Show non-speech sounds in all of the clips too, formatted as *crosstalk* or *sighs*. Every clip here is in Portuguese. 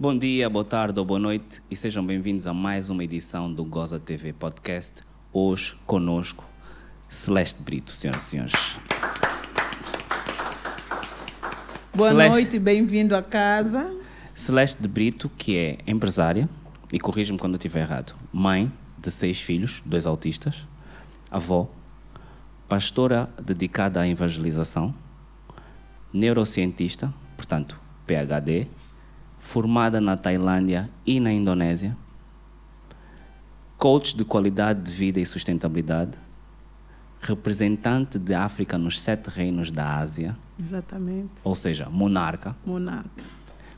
Bom dia, boa tarde ou boa noite e sejam bem-vindos a mais uma edição do Goza TV Podcast. Hoje conosco Celeste Brito, senhoras e senhores. Boa Celeste... noite, bem-vindo a casa. Celeste de Brito, que é empresária, e corrija-me quando eu estiver errado, mãe de seis filhos, dois autistas, avó, pastora dedicada à evangelização, neurocientista, portanto, PhD, formada na Tailândia e na Indonésia, coach de qualidade de vida e sustentabilidade, representante de África nos sete reinos da Ásia. Exatamente. Ou seja, monarca. Monarca.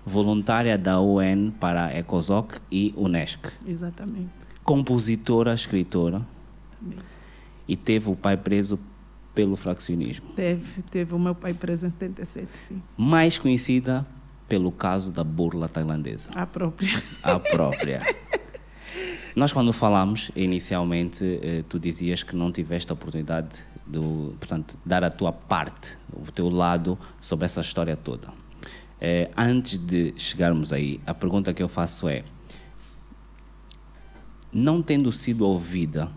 Voluntária da UN para a ECOSOC e UNESCO. Exatamente. Compositora, escritora. Também. E teve o pai preso pelo fraccionismo. Teve, teve o meu pai preso em 77, sim. Mais conhecida pelo caso da burla tailandesa. A própria. A própria. Nós, quando falámos inicialmente, eh, tu dizias que não tiveste a oportunidade de portanto, dar a tua parte, o teu lado sobre essa história toda. Eh, antes de chegarmos aí, a pergunta que eu faço é: não tendo sido ouvida,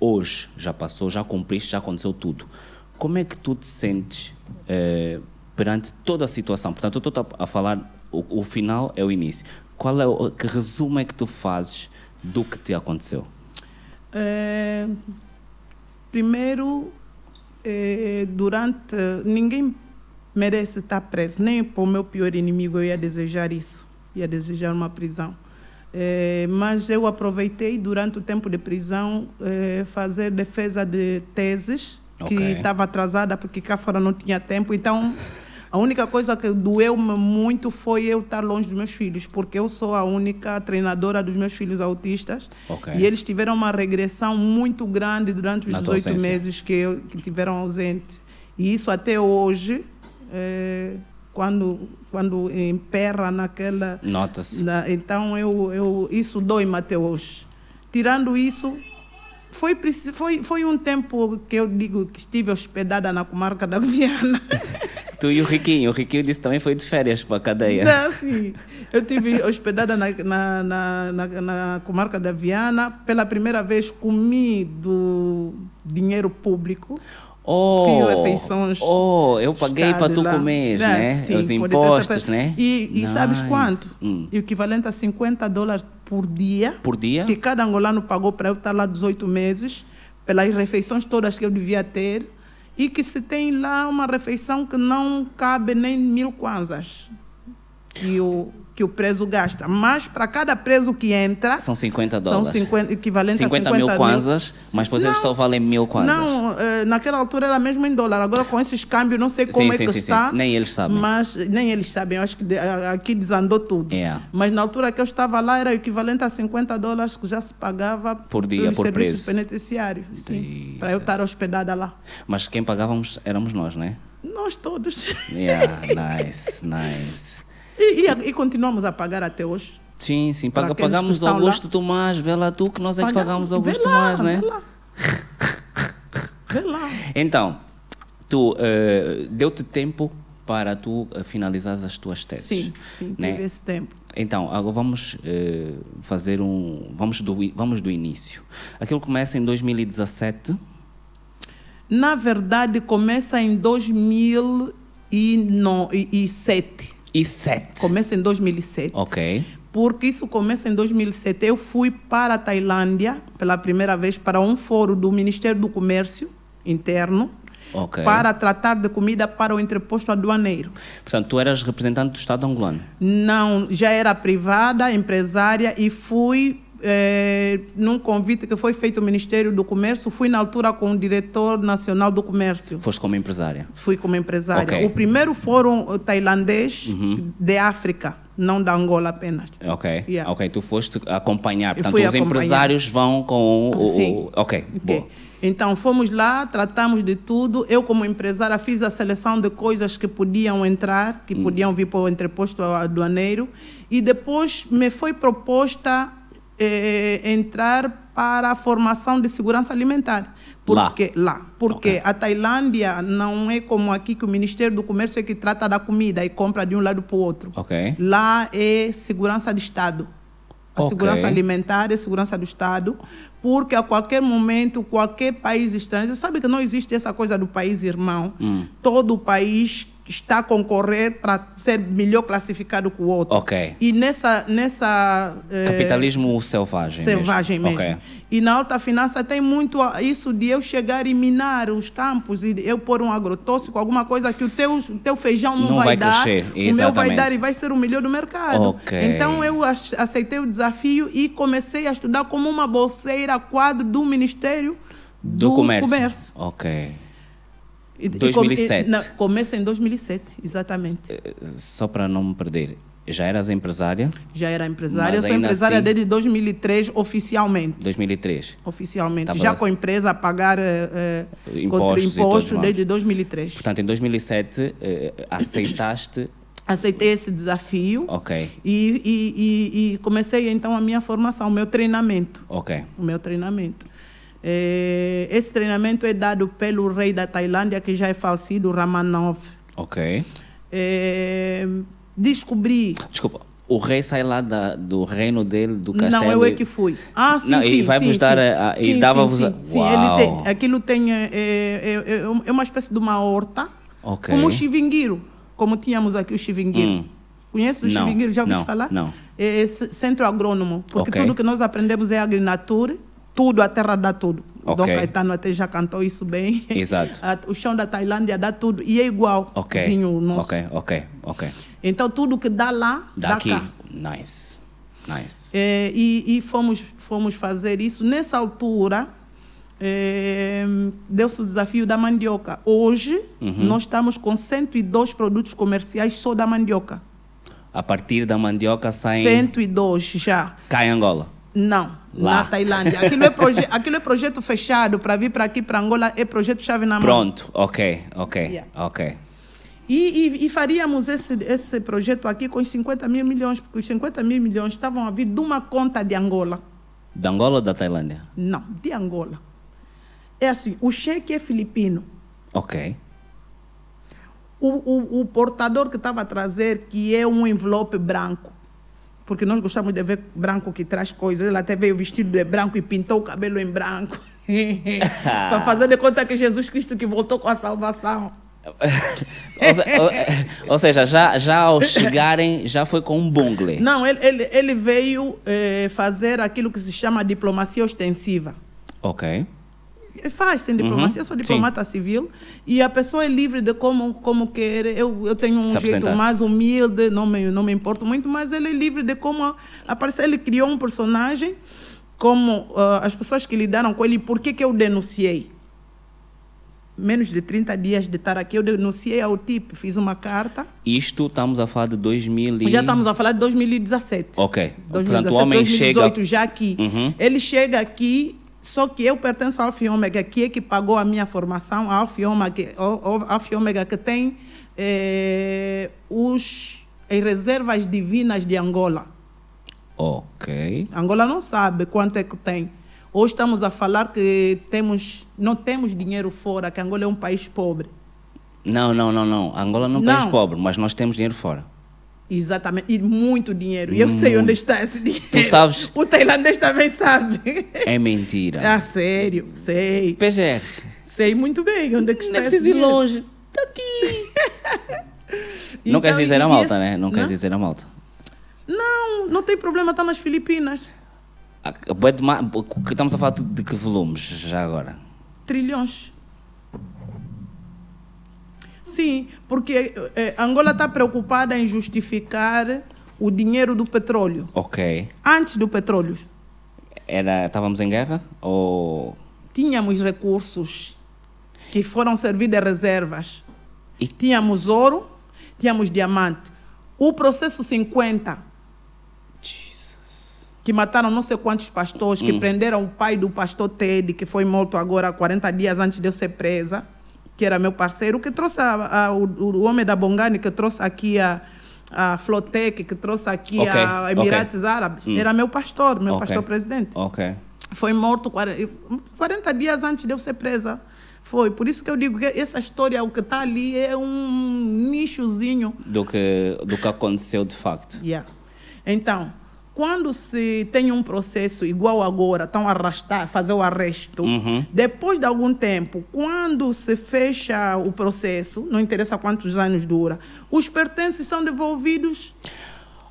hoje já passou, já cumpriste, já aconteceu tudo, como é que tu te sentes eh, perante toda a situação. Portanto, eu estou a falar, o, o, final é o início. Qual é o que resumo é que tu fazes do que te aconteceu? É, primeiro, é, durante. Ninguém merece estar preso, nem para o meu pior inimigo eu ia desejar isso, ia desejar uma prisão. É, mas eu aproveitei durante o tempo de prisão fazer defesa de teses que estava atrasada porque cá fora não tinha tempo, então a única coisa que doeu-me muito foi eu estar longe dos meus filhos, porque eu sou a única treinadora dos meus filhos autistas. Okay. E eles tiveram uma regressão muito grande durante os Na 18 meses que, eu, que tiveram ausente. E isso até hoje. É quando quando emperra naquela nota-se na, então eu, eu isso dói-me até hoje tirando isso foi, foi, foi um tempo que eu digo que estive hospedada na comarca da Viana. *laughs* tu e o Riquinho. O Riquinho disse também foi de férias para a cadeia. Não, sim. Eu estive hospedada na, na, na, na, na comarca da Viana. Pela primeira vez comi do dinheiro público. Oh, refeições oh, eu paguei para tu comer, né? Sim, Os impostos, né? E, e nice. sabes quanto? Hum. Equivalente a 50 dólares por dia. Por dia? Que cada angolano pagou para eu estar lá 18 meses, pelas refeições todas que eu devia ter, e que se tem lá uma refeição que não cabe nem mil kwanzas. Que o que o preso gasta, mas para cada preso que entra. São 50 dólares. São 50, equivalente 50 a 50 mil kwanzas, mas depois não, eles só valem mil kwanzas. Não, eh, naquela altura era mesmo em dólar. Agora com esses câmbios, não sei como sim, é sim, que sim, está. Sim. Nem eles sabem. Mas nem eles sabem. Eu acho que aqui desandou tudo. Yeah. É. Mas na altura que eu estava lá era equivalente a 50 dólares que já se pagava por dia por serviços preço. penitenciários. Sim, para eu estar hospedada lá. Mas quem pagávamos éramos nós, né? Nós todos. Yeah, *laughs* nice, nice. E, e, e continuamos a pagar até hoje. Sim, sim. Paga, pagamos o Augusto lá. Tomás, vê lá tu que nós é que pagamos o Augusto lá, Tomás, né? Vê lá. Então, tu uh, deu-te tempo para tu eh, finalizar as tuas teses. Sim, sim, né? tive esse tempo. Então, agora vamos uh, fazer um. Vamos do, vamos do início. Aquilo começa em 2017. Na verdade, começa em 2007. 2007. Começa em 2007. Ok. Porque isso começa em 2007. Eu fui para a Tailândia pela primeira vez para um fórum do Ministério do Comércio Interno. Okay. para tratar de comida para o entreposto aduaneiro. Portanto, tu eras representante do Estado angolano? Não, já era privada, empresária e fui eh, num convite que foi feito ao Ministério do Comércio, fui na altura com o diretor nacional do comércio. Foste como empresária? Fui como empresária. Okay. O primeiro fórum eh, tailandês uhum. de África não da Angola apenas. Ok, yeah. ok, tu foste acompanhar, portanto os acompanhar. empresários vão com o... Ah, sim. O, ok, okay. Boa. Então fomos lá, tratamos de tudo, eu como empresária fiz a seleção de coisas que podiam entrar, que hum. podiam vir para o entreposto aduaneiro e depois me foi proposta eh, eh, entrar para a formação de segurança alimentar. Porque, lá. lá. Porque okay. a Tailândia não é como aqui que o Ministério do Comércio é que trata da comida e compra de um lado para o outro. Okay. Lá é segurança de Estado. A okay. segurança alimentar é segurança do Estado, porque a qualquer momento, qualquer país estrangeiro, sabe que não existe essa coisa do país irmão. Hum. Todo país está a concorrer para ser melhor classificado que o outro. Ok. E nessa... nessa eh, Capitalismo selvagem Selvagem mesmo. mesmo. Okay. E na alta finança tem muito isso de eu chegar e minar os campos e eu pôr um agrotóxico, alguma coisa que o teu, teu feijão não, não vai, vai dar. Crescer. O Exatamente. meu vai dar e vai ser o melhor do mercado. Okay. Então eu aceitei o desafio e comecei a estudar como uma bolseira quadro do Ministério do, do Comércio. Comércio. Ok. 2007. E, começa em 2007, exatamente. Eh, só para não me perder, já eras empresária? Já era empresária. sou empresária assim, desde 2003, oficialmente. 2003? Oficialmente. Tá, já com a empresa a pagar eh, eh, impostos, desde 2003. Portanto, em 2007, aceitaste. Aceitei esse desafio. Ok. E, e, e, e comecei então a minha formação, o meu treinamento. Ok. O meu treinamento. Eh, esse treinamento é dado pelo rei da Tailândia, que já é falecido, Ramanov. Ok. É, descobri. Desculpa. O rei sai lá da, do reino dele, do castelo. Não, eu é que fui. Ah, sim, não, sim. E vai-vos dar. A, sim, eh, e dava-vos. Sim, sim, Uau. Sim, ele tem, aquilo tem. É, é, é, uma espécie de uma horta. Ok. Como o chivingueiro. Como tínhamos aqui o chivingueiro. Hum. Conhece o não, chivingueiro? Já ouviu falar? Não. É, é centro agrônomo. Porque okay. tudo que nós aprendemos é agrinature tudo, a terra dá tudo. Okay. Dom Caetano até já cantou isso bem. Exato. *laughs* o chão da Tailândia dá tudo e é igual okay. vinho nosso. Ok, ok, ok. Então tudo que dá lá, dá, dá Cá. Nice, nice. É, e, e fomos, fomos fazer isso. Nessa altura, é, deu-se o desafio da mandioca. Hoje, uhum. nós estamos com 102 produtos comerciais só da mandioca. A partir da mandioca saem... 102 já. Cai Angola. Não, Lá. na Tailândia. Aquilo é, proje *laughs* aquilo é projeto fechado para vir para aqui, para Angola, é projeto chave na mão. Pronto, ok, ok, yeah. ok. E, e, e, faríamos esse, esse projeto aqui com os 50 mil milhões, porque os 50 mil milhões estavam a vir de uma conta de Angola. De Angola ou da Tailândia? Não, de Angola. É assim, o cheque é filipino. Ok. O, o, o portador que estava a trazer, que é um envelope branco, porque nós gostamos de ver branco que traz coisas. Ele até veio vestido de branco e pintou o cabelo em branco. *laughs* para fazer de conta que Jesus Cristo que voltou com a salvação. *laughs* ou, seja, já, já ao chegarem, já foi com um bungle. Não, ele, ele, ele veio eh, fazer aquilo que se chama diplomacia ostensiva. Ok. É faz sem diplomacia, uhum. eu sou diplomata Sim. civil e a pessoa é livre de como, como quer. Eu, eu tenho um jeito mais humilde, não me, não me importo muito, mas ele é livre de como aparecer. Ele criou um personagem, como uh, as pessoas que lidaram com ele, por que, que eu denunciei? Menos de 30 dias de estar aqui, eu denunciei ao tipo, fiz uma carta. Isto estamos a falar de 2000 e... Já estamos a falar de 2017. Ok. 2017, Portanto, o homem 2018, chega... já aqui. Uhum. Ele chega aqui só que eu pertenço à Alfa Ômega, que é que pagou a minha formação, a Alfa Ômega, que tem eh, os, as reservas divinas de Angola. Ok. Angola não sabe quanto é que tem. Hoje estamos a falar que temos, não temos dinheiro fora, que Angola é um país pobre. Não, não, não, não. Angola não é um país pobre, mas nós temos dinheiro fora. Exatamente. E muito dinheiro. E eu muito. sei onde está esse dinheiro. Tu sabes? *laughs* O tailandês também sabe. É mentira. Ah, sério, sei. PGR. Sei muito bem onde é que está. Não preciso ir dinheiro. longe. Está aqui. *laughs* não queres então, dizer a malta, né? Não, não queres dizer a malta. Não, não tem problema, está nas Filipinas. Ah, estamos a falar de que volumes já agora? Trilhões. Sim, porque eh, Angola está preocupada em justificar o dinheiro do petróleo. Ok. Antes do petróleo. Era, estávamos em guerra? Ou... Tínhamos recursos que foram servidos de reservas. E... Tínhamos ouro, tínhamos diamante. O processo 50, Jesus. que mataram não sei quantos pastores, que hum. prenderam o pai do pastor Ted, que foi morto agora 40 dias antes de eu ser presa que era meu parceiro, que trouxe a, a, o, o, homem da Bongani, que trouxe aqui a, a Flotec, que trouxe aqui okay. a Emirates okay. Árabes, hum. era meu pastor, meu okay. pastor presidente. Foi morto 40, 40 dias antes de eu ser presa. Foi. Por isso que eu digo que essa história, o que está ali, é um nichozinho. Do que, do que aconteceu de facto. Yeah. Então, quando se tem um processo igual agora, estão a arrastar, fazer o arresto, uhum. depois de algum tempo, quando se fecha o processo, não interessa quantos anos dura, os pertences são devolvidos?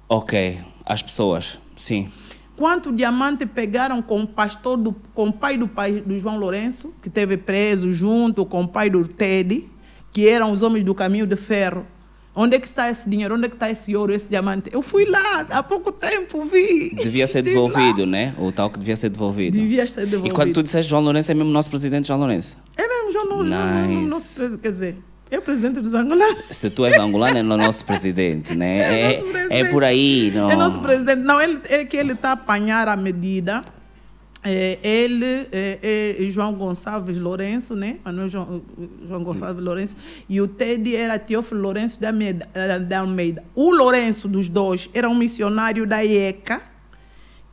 Ok, às pessoas, sim. Quanto diamante pegaram com o pastor do, com o pai do pai do João Lourenço, que teve preso junto com o pai do Teddy, que eram os homens do caminho de ferro? Onde é que está esse dinheiro? Onde é que está esse ouro, esse diamante? Eu fui lá há pouco tempo, vi. Devia ser devolvido, lá. né? O tal que devia ser devolvido. Devia ser devolvido. E quando tu disseste João Lourenço, é mesmo nosso presidente João Lourenço? É mesmo João Lourenço. Nice. Nosso, quer dizer, é o presidente dos angolanos. Se tu és angolano, é o nosso presidente, né? É, é, presidente. é por aí. Não. É nosso presidente. Não, ele, é que ele está a apanhar a medida é, ele é, é, João Gonçalves Lourenço, né? Manuel ah, é João, João Gonçalves Lourenço. E o Teddy era Teófilo Lourenço da Almeida, eh, da Almeida. O Lourenço dos dois era um missionário da IECA,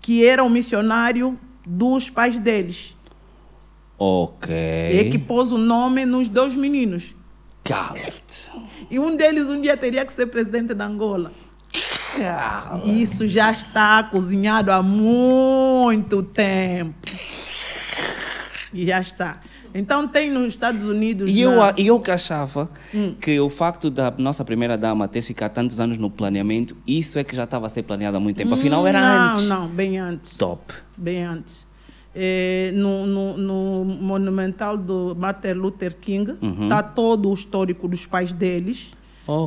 que era um missionário dos pais deles. Ok. É que pôs o nome nos dois meninos. Cala. E um deles um dia teria que ser presidente da Angola. Ah, isso já está cozinhado há muito tempo. E já está. Então tem nos Estados Unidos. E eu, eu que achava hum. que o facto da nossa primeira dama ter ficado tantos anos no planeamento, isso é que já estava a ser planeado há muito tempo. Afinal, era não, antes. Não, não, bem antes. Top. Bem antes. É, no, no, no, monumental do Martin Luther King está uhum. Tá todo o histórico dos pais deles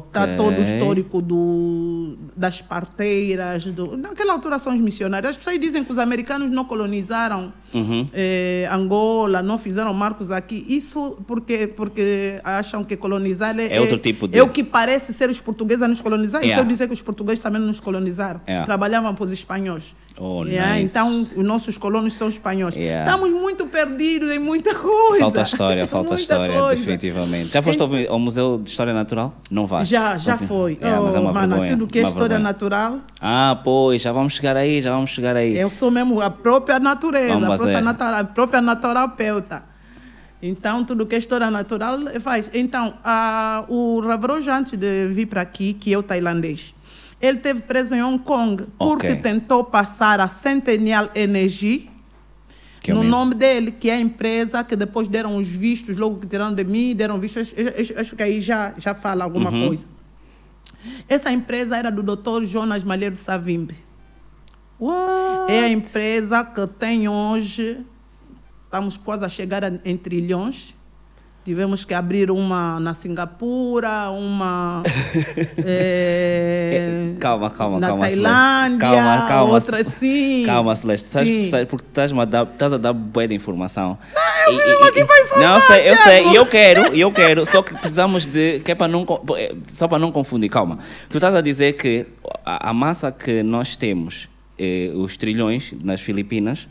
Está todo o histórico do, das parteiras. Do, naquela altura são os missionários. As pessoas dizem que os americanos não colonizaram uhum. eh, Angola, não fizeram marcos aqui. Isso porque, porque acham que colonizar é, é outro é, tipo de. É o que parece ser os portugueses a nos colonizar. Yeah. Isso é. eu dizer que os portugueses também nos colonizaram. Yeah. É. Trabalhavam para os espanhóis. Oh, yeah, nice. Então, os nossos colonos são espanhóis. Yeah. Estamos muito perdidos em muita coisa. Falta história, *laughs* falta história, coisa. definitivamente. Já foste ao, Museu de História Natural? Não vai? Já, já foi. Yeah, é, oh, mas é oh, uma mano, vergonha, tudo que é história vergonha. natural. Ah, pois, já vamos chegar aí, já vamos chegar aí. Eu sou mesmo a própria natureza, a própria, natural, a própria Então, tudo que é história natural faz. Então, a, o Ravroja, antes de vir para aqui, que é o tailandês ele teve preso em Hong Kong porque okay. tentou passar a Centennial Energy que é no nome dele, que é a empresa que depois deram os vistos, logo que tiraram de mim, deram vistos. Acho que aí já, já fala alguma uhum. coisa. Essa empresa era do Dr. Jonas Malheiro Savimbi. What? É a empresa que tem hoje, estamos quase a chegar em trilhões Tivemos que abrir uma na Singapura, uma. *laughs* É, é, calma, calma, na calma. Na Tailândia, calma, calma, outra sim. Calma, Celeste, sim. Sabes, porque estás a dar, estás a dar boa de informação. Não, eu e, e, aqui para informar, não sei, eu sei, e eu quero, eu quero, só que precisamos de. Que é para não, é, só para não confundir, calma. Tu estás a dizer que a, a massa que nós temos, eh, os trilhões nas Filipinas,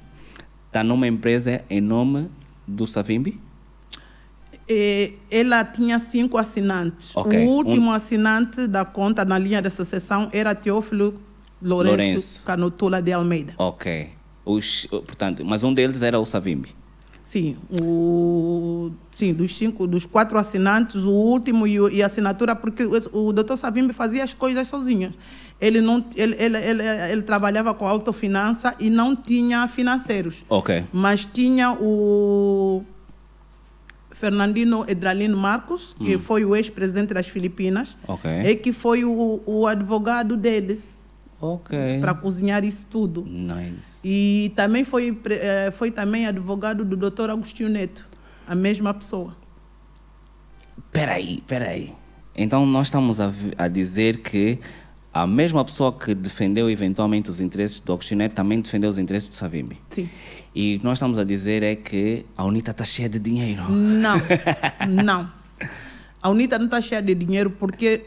está numa empresa em nome do Savimbi? Eh, ela tinha cinco assinantes. Okay. O último um... assinante da conta na linha de sucessão era Teófilo Lourenço, Lourenço. Canutula de Almeida. Ok. Os, portanto, mas um deles era o Savimbi. Sim, o, sim dos, cinco, dos quatro assinantes, o último e, e a assinatura, porque o, o doutor Savimbi fazia as coisas sozinho. Ele, não, ele, ele, ele, ele, trabalhava com autofinança e não tinha financeiros. Ok. Mas tinha o Fernandino Edralino Marcos, que hum. foi o ex-presidente das Filipinas, okay. é que foi o, o advogado dele. Okay. Para cozinhar isso tudo. Nice. E também foi, eh, foi também advogado do Dr. Agostinho Neto, a mesma pessoa. Peraí, peraí. Então nós estamos a, a dizer que a mesma pessoa que defendeu eventualmente os interesses do Oxinete também defendeu os interesses do Savimbi. Sim. E nós estamos a dizer é que a UNITA está cheia de dinheiro. Não, *laughs* não. A UNITA não está cheia de dinheiro porque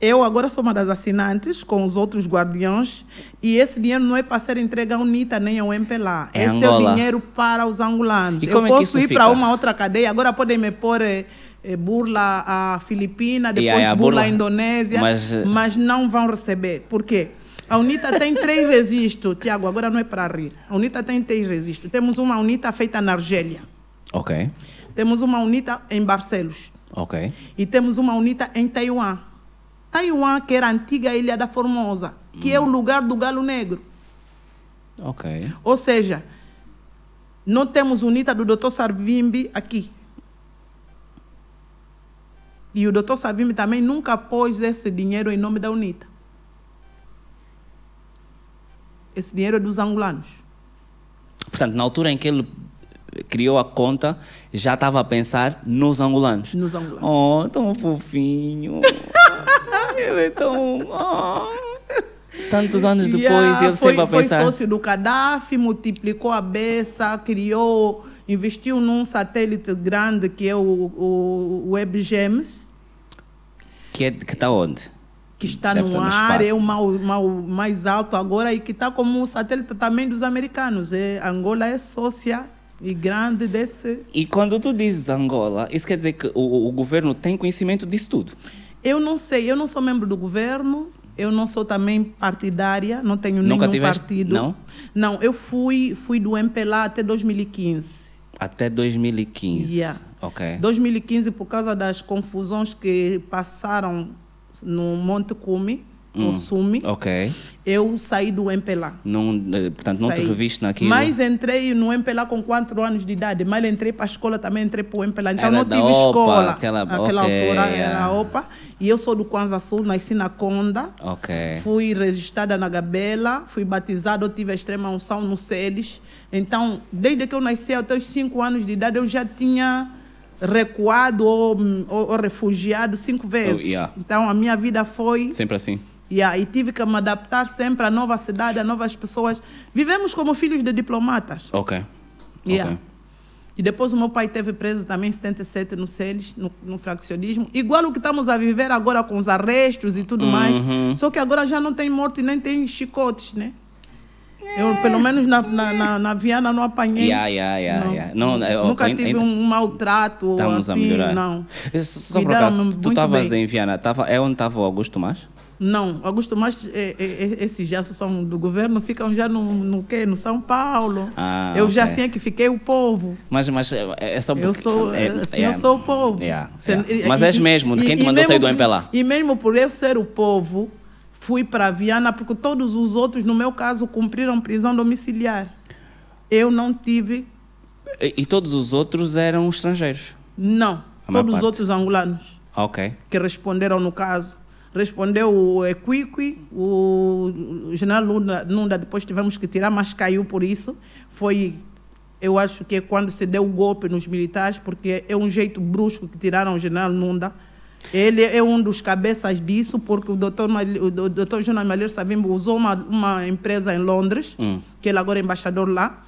eu agora sou uma das assinantes com os outros guardiões e esse dinheiro não é para ser entregue à UNITA nem ao MPLA. É esse Angola. é o dinheiro para os angolanos. E eu como eu posso é que isso ir para uma outra cadeia, agora podem me pôr. Eh, eh, burla a Filipina, depois yeah, burla, burla, a Indonésia, mas... Eh, mas não vão receber. Por quê? A UNITA tem três *laughs* registros, Tiago, agora não é para rir. A UNITA tem três registros. Temos uma UNITA feita na Argélia. Ok. Temos uma UNITA em Barcelos. Ok. E temos uma UNITA em Taiwan. Taiwan, que era a antiga Ilha da Formosa, que hum. é o hum. lugar do galo negro. Ok. Ou seja, não temos UNITA do Dr. Sarvimbi aqui. E o doutor Savime também nunca pôs esse dinheiro em nome da UNITA. Esse dinheiro é dos angolanos. Portanto, na altura em que ele criou a conta, já estava a pensar nos angolanos. Nos angolanos. Oh, tão fofinho. *laughs* ele é tão. Oh. Tantos anos *laughs* depois, yeah, ele foi, sempre a pensar. Foi sócio do Gaddafi, multiplicou a beça, criou investiu num satélite grande que é o, o WebGems. Que é, está onde? Que está Deve no, ar, espaço. é o mal, mal, mais alto agora e que está como um satélite também dos americanos. É, Angola é sócia e grande desse. E quando tu dizes Angola, isso quer dizer que o, o governo tem conhecimento disso tudo? Eu não sei, eu não sou membro do governo, eu não sou também partidária, não tenho Nunca nenhum tiveste, partido. Não? Não, eu fui, fui do MPLA até 2015. Até 2015. Yeah. Ok. 2015, por causa das confusões que passaram no Monte Cume, hum. Sumi, ok. eu saí do MPLA. Não, eh, portanto, não te reviste naquilo? Mas entrei no MPLA com 4 anos de idade. Mas entrei para a escola também, entrei para o MPLA. Então, era não tive Opa, escola. Aquela, Aquela okay, altura era OPA. E eu sou do Kwanza Sul, nasci na Conda. Ok. Fui registrada na Gabela, fui batizada, eu tive a extrema unção no Celes. Então, desde que eu nasci até os 5 anos de idade, eu já tinha recuado ou, ou, ou refugiado cinco oh, vezes. Oh, yeah. Então, a minha vida foi... Sempre assim. Yeah, e tive que me adaptar sempre à nova cidade, a novas pessoas. Vivemos como filhos de diplomatas. Ok. Yeah. okay. E depois o meu pai teve preso também em 77 no CELES, no, no fraccionismo. Igual o que estamos a viver agora com os arrestos e tudo uhum. mais. Só que agora já não tem morte nem tem chicotes, né? Eu, pelo menos na, na, na, na Viana, não apanhei. Yeah, yeah, yeah, não. Yeah. não eu, Nunca ainda, tive um maltrato. Estamos assim, a melhorar. Não. Só Me por acaso, tu estavas em Viana, tava, é onde estava o Augusto Mas? Não, Augusto Mas, é, é, é, esses já são do governo, ficam já no, no quê? No São Paulo. Ah, eu okay. já sei que fiquei o povo. Mas, mas é, é, é só porque... Eu sou, é, assim, eu sou o povo. mas és mesmo, de quem te mandou sair do MPLA? E mesmo por eu ser o povo, fui para Viana porque todos os outros, no meu caso, cumpriram prisão domiciliar. Eu não tive. E, e todos os outros eram estrangeiros? Não, todos os outros angolanos. Ah, ok. Que responderam no caso. Respondeu o Equiqui, o general Lunda, Lunda, depois tivemos que tirar, mas caiu por isso. Foi, eu acho que é quando se deu o golpe nos militares, porque é um jeito brusco que tiraram o general Lunda ele é um dos cabeças disso, porque o doutor, o doutor Jonas Malheiro Savimbo usou uma, uma empresa em Londres, hum. que ele agora é embaixador lá,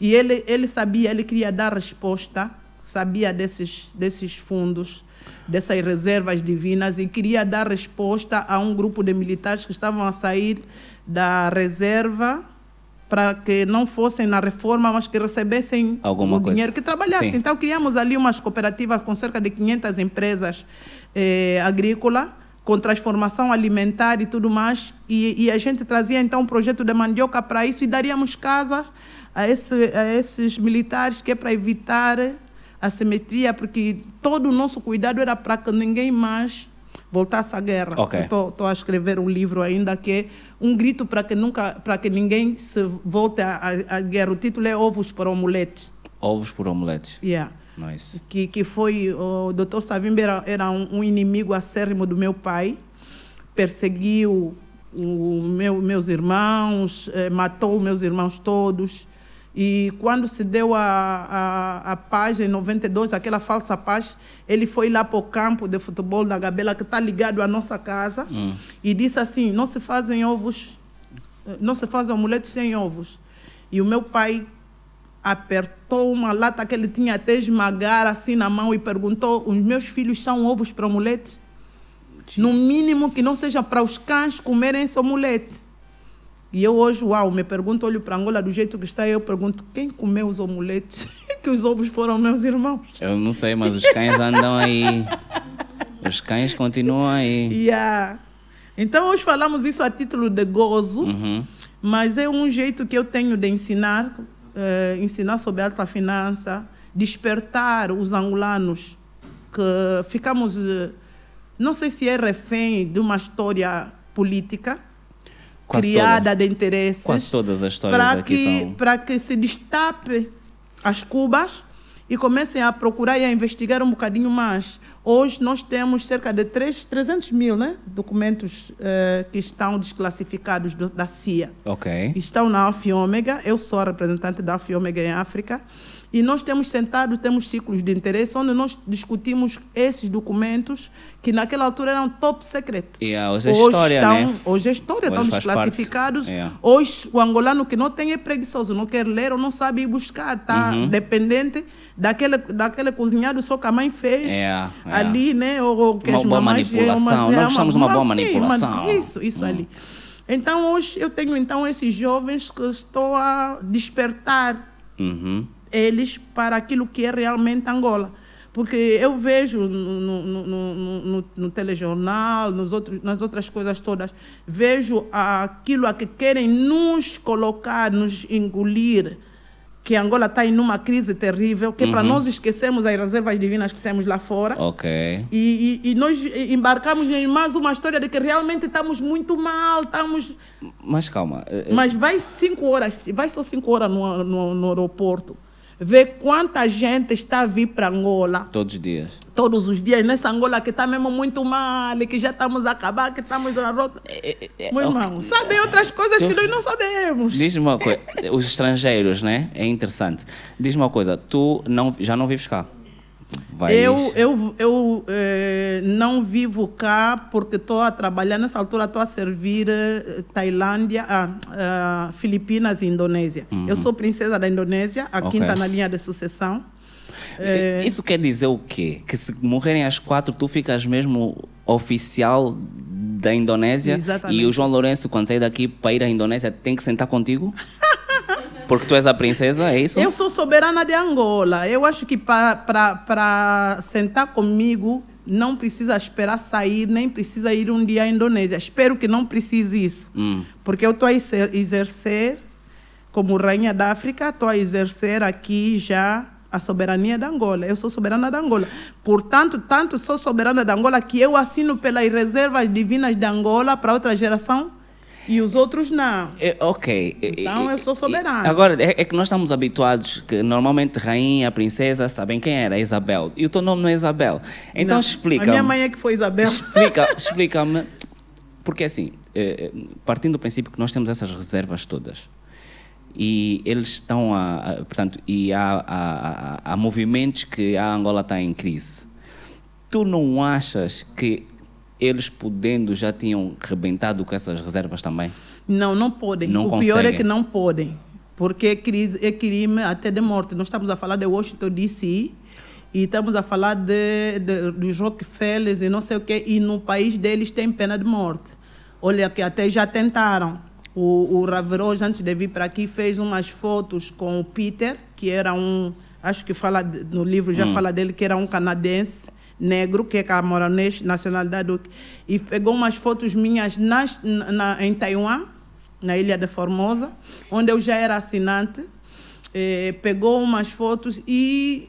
e ele, ele sabia, ele queria dar resposta, sabia desses, desses fundos, dessas reservas divinas, e queria dar resposta a um grupo de militares que estavam a sair da reserva para que não fossem na reforma, mas que recebessem Alguma o dinheiro, que trabalhassem. Sim. Então, criamos ali umas cooperativas com cerca de 500 empresas eh, agrícola, com transformação alimentar e tudo mais. E, e, a gente trazia então um projeto de mandioca para isso e daríamos casa a, esse, a esses militares, que é para evitar a simetria, porque todo o nosso cuidado era para que ninguém mais voltasse à guerra. Estou okay. a escrever um livro ainda que é um grito para que nunca, para que ninguém se volte à, guerra. O título é Ovos para Omeletes. Ovos para omeletes. Yeah. Nice. Que, que foi, o doutor Savimbi era, era um, um, inimigo acérrimo do meu pai, perseguiu o meu, meus irmãos, eh, matou meus irmãos todos. E quando se deu a, a, a paz em 92, aquela falsa paz, ele foi lá para o campo de futebol da Gabela, que está ligado à nossa casa, hum. e disse assim: não se fazem ovos, eh, não se fazem omeletes sem ovos. E o meu pai apertou uma lata que ele tinha até esmagar assim na mão e perguntou: Os meus filhos são ovos para o Jesus. No mínimo que não seja para os cães comerem esse mulete. E eu hoje, uau, me pergunto, olho para Angola do jeito que está, eu pergunto: quem comeu os omuletes? *laughs* que os ovos foram meus irmãos. Eu não sei, mas os cães andam aí. os cães continuam aí. Yeah. Então, hoje falamos isso a título de gozo, uhum. mas é um jeito que eu tenho de ensinar eh, ensinar sobre alta finança, despertar os angolanos que ficamos, eh, não sei se é refém de uma história política Quase criada toda. de interesses. Quase todas as histórias para aqui que, são... Para que se destape as Cubas e comecem a procurar e a investigar um bocadinho mais Hoje nós temos cerca de 3, 300 mil né, documentos eh, que estão desclassificados do, da CIA. Ok. Estão na Alfa Ômega. Eu sou a representante da Alfa Ômega em África. E nós temos sentado, temos ciclos de interesse, onde nós discutimos esses documentos que naquela altura eram top secret. Yeah, hoje, é hoje, história, estão, né? hoje é história, hoje estão desclassificados. Yeah. É. Hoje o angolano que não tem é preguiçoso, não quer ler ou não sabe ir buscar, está uhum. dependente daquele, daquele cozinhado só que a mãe fez yeah, é, ali, né? Ou, ou que uma boa manipulação, nós gostamos de uma boa manipulação. Sim, isso, isso hum. ali. Então hoje eu tenho então esses jovens que estou a despertar. Uhum eles para aquilo que é realmente Angola. Porque eu vejo no, no, no, no, no telejornal, nos outros, nas outras coisas todas, vejo aquilo a que querem nos colocar, nos engolir, que Angola está em uma crise terrível, que é uhum. para nós esquecemos as reservas divinas que temos lá fora. Ok. E, e, e, nós embarcamos em mais uma história de que realmente estamos muito mal, estamos... Mas calma... Eh, eh. Mas vai cinco horas, vai só cinco horas no, no, no aeroporto ver quanta gente está a vir para Angola. Todos os dias. Todos os dias, nessa Angola que está mesmo muito mal, que já estamos a acabar, que estamos na rota. É, é, é, é Meu irmão, okay. sabem outras coisas tu... que nós não sabemos. Diz-me uma coisa, os estrangeiros, né? É interessante. Diz-me uma coisa, tu não, já não vives cá? Vai... Eu, eu, eu eh, não vivo cá porque estou a trabalhar, nessa altura estou a servir eh, Tailândia, ah, ah, Filipinas e Indonésia. Uhum. Eu sou princesa da Indonésia, a okay. quinta na linha de sucessão. É... Isso quer dizer o quê? Que se morrerem as quatro, tu ficas mesmo oficial da Indonésia? Exatamente. E o João Lourenço, quando sair daqui para ir à Indonésia, tem que sentar contigo? *laughs* Porque tu és a princesa, é isso? Eu sou soberana de Angola. Eu acho que para sentar comigo não precisa esperar sair, nem precisa ir um dia à Indonésia. Espero que não precise isso. Hum. Porque eu estou a exercer, como rainha da África, estou a exercer aqui já a soberania da Angola. Eu sou soberana da Angola. Portanto, tanto sou soberana da Angola que eu assino pelas reservas divinas de Angola para outra geração e os outros não. É, ok. Então eu sou soberana. Agora, é, é, que nós estamos habituados que normalmente rainha, princesa, sabem quem era? Isabel. E o teu nome não é Isabel. Então explica explica. A minha mãe é que foi Isabel. *laughs* Explica-me. Explica porque é assim, é, é, partindo do princípio que nós temos essas reservas todas e eles estão a, a portanto e há, há, há, há movimentos que a Angola está em crise tu não achas que eles podendo já tinham rebentado com essas reservas também? Não, não podem. Não o conseguem. pior é que não podem, porque é crime, é crime até de morte. Nós estamos a falar de Washington DC e estamos a falar de, de, dos Rockefellers e não sei o quê, e no país deles tem pena de morte. Olha, que até já tentaram. O, o Raveroz, antes de vir para aqui, fez umas fotos com o Peter, que era um. Acho que fala no livro já hum. fala dele que era um canadense negro, que é camaronês, nacionalidade do... e pegou umas fotos minhas nas, na, em Taiwan, na Ilha de Formosa, onde eu já era assinante. Eh, pegou umas fotos e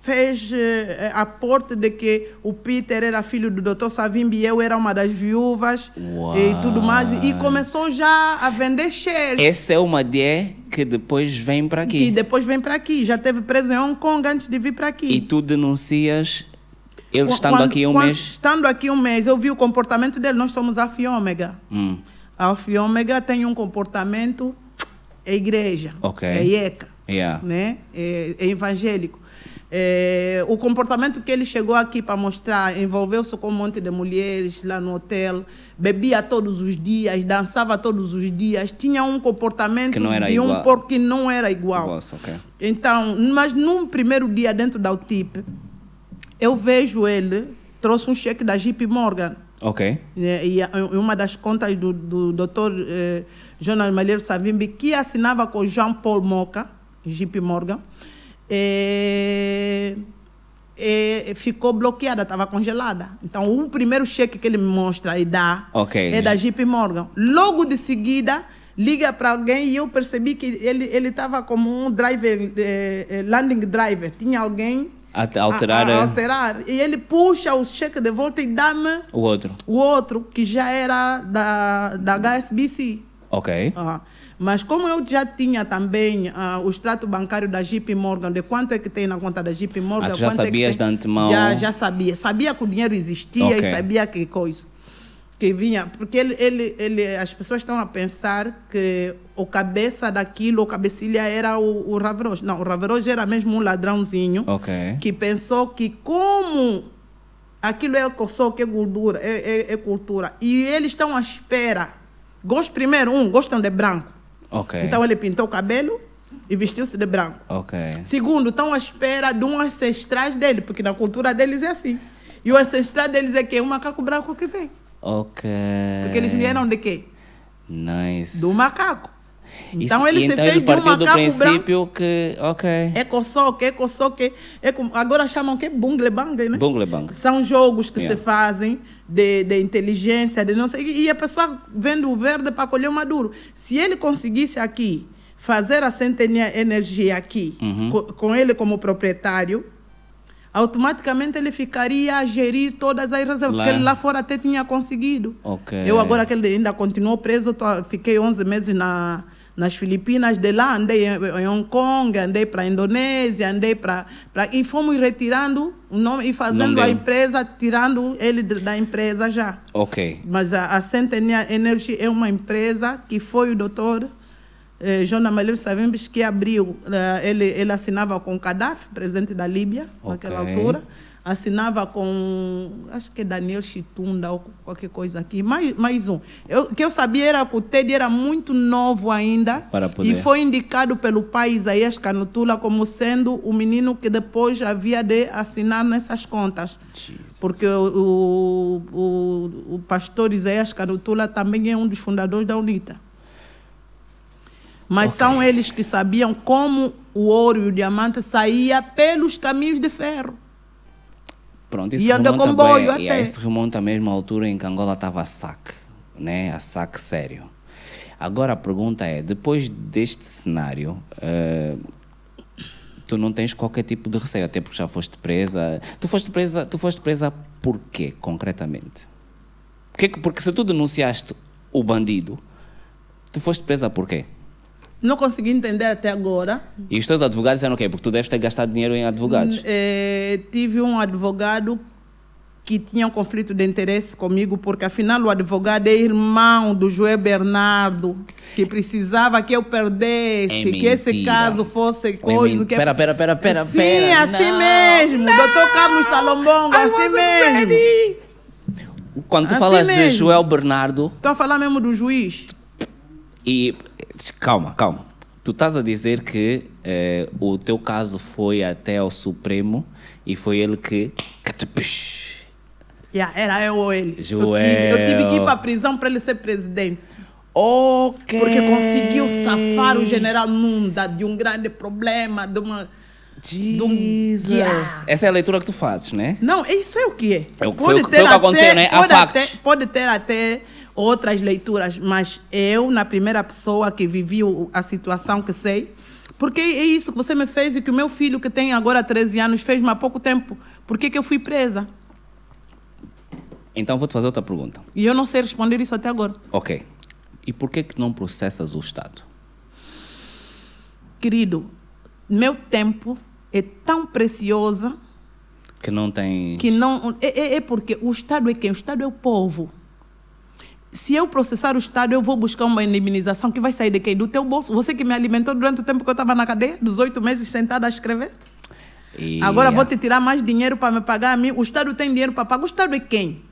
fez eh, aporte de que o Peter era filho do Dr. Savimbi e eu era uma das viúvas What? e tudo mais. E começou já a vender shares. Essa é uma ideia que depois vem para aqui. e depois vem para aqui. Já teve preso em Hong Kong antes de vir para aqui. E tu denuncias ele estando quando, aqui um quando, mês. Estando aqui um mês, eu vi o comportamento dele. Nós somos alfa e ômega. Hum. Alfa e ômega tem um comportamento. *tsk* É igreja. Okay. É IECA. Yeah. Né? É, é evangélico. É, o comportamento que ele chegou aqui para mostrar, envolveu-se com um monte de mulheres lá no hotel, bebia todos os dias, dançava todos os dias, tinha um comportamento de igual. um porco que não era igual. Nossa, okay. Então, mas num primeiro dia dentro da UTIP, eu vejo ele, trouxe um cheque da JP Morgan. Ok. É, e, e uma das contas do, do Dr. Eh, é, Jonas Malheiro Savimbi, que assinava com Jean Paul Moca, JP Morgan, e, é, e ficou bloqueada, estava congelada. Então, o primeiro cheque que ele me mostra e dá okay. é da JP Morgan. Logo de seguida, liga para alguém e eu percebi que ele estava como um driver, eh, landing driver. Tinha alguém a, alterar. A, é. a, alterar. E ele puxa o cheque de volta e dá-me. O outro. O outro, que já era da, da HSBC. Ok. Uhum. Mas como eu já tinha também uh, o extrato bancário da JP Morgan, de quanto é que tem na conta da JP Morgan... Ah, tu já é sabias é de antemão? Já, já sabia. Sabia que o dinheiro existia okay. e sabia que coisa que vinha, porque ele, ele, ele, as pessoas estão a pensar que o cabeça daquilo, o cabecilha era o, o Não, o Ravroche era mesmo um ladrãozinho okay. que pensou que como aquilo é só que é gordura, é, é, é, cultura, e eles estão à espera. Gosto primeiro, um, gostam de branco. Okay. Então ele pintou o cabelo, e vestiu-se de branco. Okay. Segundo, estão à espera de um ancestrais dele, porque na cultura deles é assim. E o ancestral deles é quem? É o macaco branco que vem. Ok. Porque eles vieram de quê? Nice. Do macaco. Então Isso, ele se então fez ele partiu do, do princípio branco. que, ok. Ecosoque, é ecosoque, é eco, é agora chamam que bungle bangle, né? Bungle bangle. São jogos que yeah. se fazem de, de inteligência, de não sei, e a pessoa vendo o verde para colher o maduro. Se ele conseguisse aqui fazer a centenia energia aqui, uhum. com ele como proprietário, automaticamente ele ficaria a gerir todas as reservas, lá. porque ele lá fora até tinha conseguido. Okay. Eu agora que ele ainda continuou preso, tô, fiquei 11 meses na, nas Filipinas, de lá andei em Hong Kong, andei para a Indonésia, andei para. E fomos retirando o nome e fazendo a empresa, tirando ele da empresa já. Ok. Mas a, a Centennial Energy é uma empresa que foi o doutor eh, João Amaleu que abriu, eh, ele, ele assinava com Gaddafi, presidente da Líbia, okay. naquela altura. Assinava com, acho que é Daniel Chitunda ou qualquer coisa aqui, mais, mais um. O que eu sabia era que o Teddy era muito novo ainda Para poder. e foi indicado pelo pai Isaías Canutula como sendo o menino que depois havia de assinar nessas contas. Jesus. Porque o, o, o, o pastor Isaías Canutula também é um dos fundadores da UNITA. Mas okay. são eles que sabiam como o ouro e o diamante saía pelos caminhos de ferro. Pronto, isso e anda com bem, até. É, isso remonta à mesma altura em que Angola estava a saque, né? a saque sério. Agora a pergunta é, depois deste cenário, uh, tu não tens qualquer tipo de receio, até porque já foste presa. Tu foste presa, tu foste presa porquê concretamente? Porque, é porque se tu denunciaste o bandido, tu foste presa porquê? Não consegui entender até agora. E os teus advogados eram o quê? Porque tu deves ter gastado dinheiro em advogados. É, tive um advogado que tinha um conflito de interesse comigo, porque afinal o advogado é irmão do Joé Bernardo, que precisava que eu perdesse, é que esse caso fosse é coisa. É que... Pera, pera, pera, pera. Sim, pera. assim não, mesmo. Não. Doutor Carlos Salombongo, assim mesmo. Ready. Quando tu assim falas mesmo. de Joel Bernardo. Estou a falar mesmo do juiz. E calma, calma. Tu estás a dizer que eh, o teu caso foi até ao Supremo e foi ele que. Yeah, era eu ou ele. Joel. Eu, eu tive que ir para a prisão para ele ser presidente. Ok. Porque conseguiu safar o general Nunda de um grande problema, de uma. Jesus. Yeah. Essa é a leitura que tu fazes, né? Não, isso é o que é. é o que pode foi, foi o que aconteceu, até, né? A pode, até, pode ter até outras leituras, mas eu, na primeira pessoa que vivi a situação que sei, porque é isso que você me fez e que o meu filho, que tem agora 13 anos, fez-me há pouco tempo. Por que, que eu fui presa? Então vou te fazer outra pergunta. E eu não sei responder isso até agora. Ok. E por que, que não processas o Estado? Querido, meu tempo é tão precioso. Que não tem. Que não. É, é, é porque o Estado é quem? O Estado é o povo se eu processar o Estado, eu vou buscar uma indemnização que vai sair de quem? Do teu bolso. Você que me alimentou durante o tempo que eu estava na cadeia, 18 meses sentada a escrever. E... Agora vou te tirar mais dinheiro para me pagar a mim. O Estado tem dinheiro para pagar. O Estado é quem?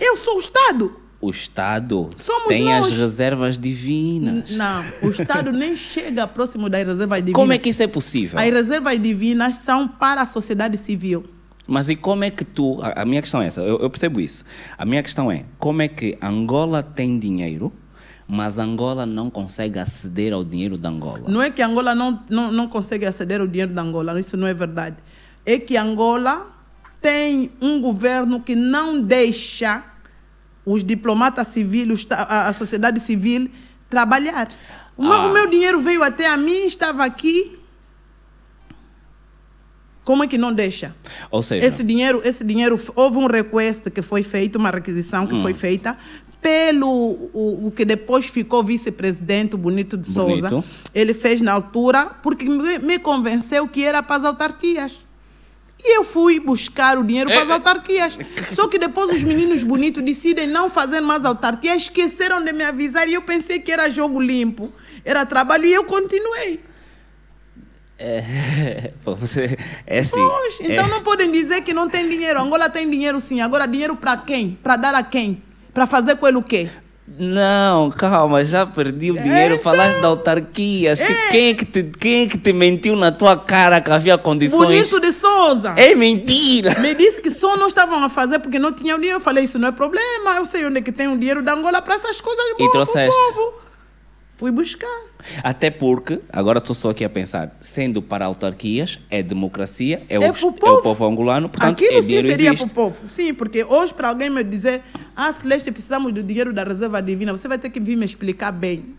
Eu sou o Estado. O Estado Somos tem nós. as reservas divinas. não, o Estado nem chega próximo das reservas divinas. Como é que isso é possível? As reservas divinas são para a sociedade civil. Mas e como é que tu. A, a minha questão é essa, eu, eu, percebo isso. A minha questão é: como é que Angola tem dinheiro, mas Angola não consegue aceder ao dinheiro da Angola? Não é que Angola não, não, não consegue aceder ao dinheiro da Angola, isso não é verdade. É que Angola tem um governo que não deixa os diplomatas civis, a, a sociedade civil, trabalhar. O, ah. meu, o meu dinheiro veio até a mim, estava aqui como é que não deixa? Ou seja, esse dinheiro, esse dinheiro houve um request que foi feito, uma requisição que hum. foi feita pelo o, o que depois ficou vice-presidente Bonito de Souza. Ele fez na altura porque me, me convenceu que era para as autarquias. E eu fui buscar o dinheiro para as é, é. autarquias. Só que depois os meninos bonitos decidem não fazer mais autarquias, esqueceram de me avisar e eu pensei que era jogo limpo, era trabalho e eu continuei. É, *laughs* é sim. Poxa, é. então é. não podem dizer que não tem dinheiro. Angola tem dinheiro sim. Agora, dinheiro para quem? Para dar a quem? Para fazer com ele o quê? Não, calma, já perdi o dinheiro. Então, Falaste da autarquia. É. Que quem, é que te, quem é que te mentiu na tua cara que havia condições? Bonito de Souza. É mentira. Me disse que só não estavam a fazer porque não tinham dinheiro. Eu falei, isso não é problema. Eu sei onde é que tem o dinheiro da Angola para essas coisas boas. E trouxeste. povo. Fui buscar. Até porque, agora estou só aqui a pensar, sendo para autarquias, é democracia, é, é, é o, povo. é o povo angolano, portanto, Aquilo é sim dinheiro seria para o povo. Sim, porque hoje para alguém me dizer, ah, Celeste, precisamos do dinheiro da reserva divina, você vai ter que vir me explicar bem.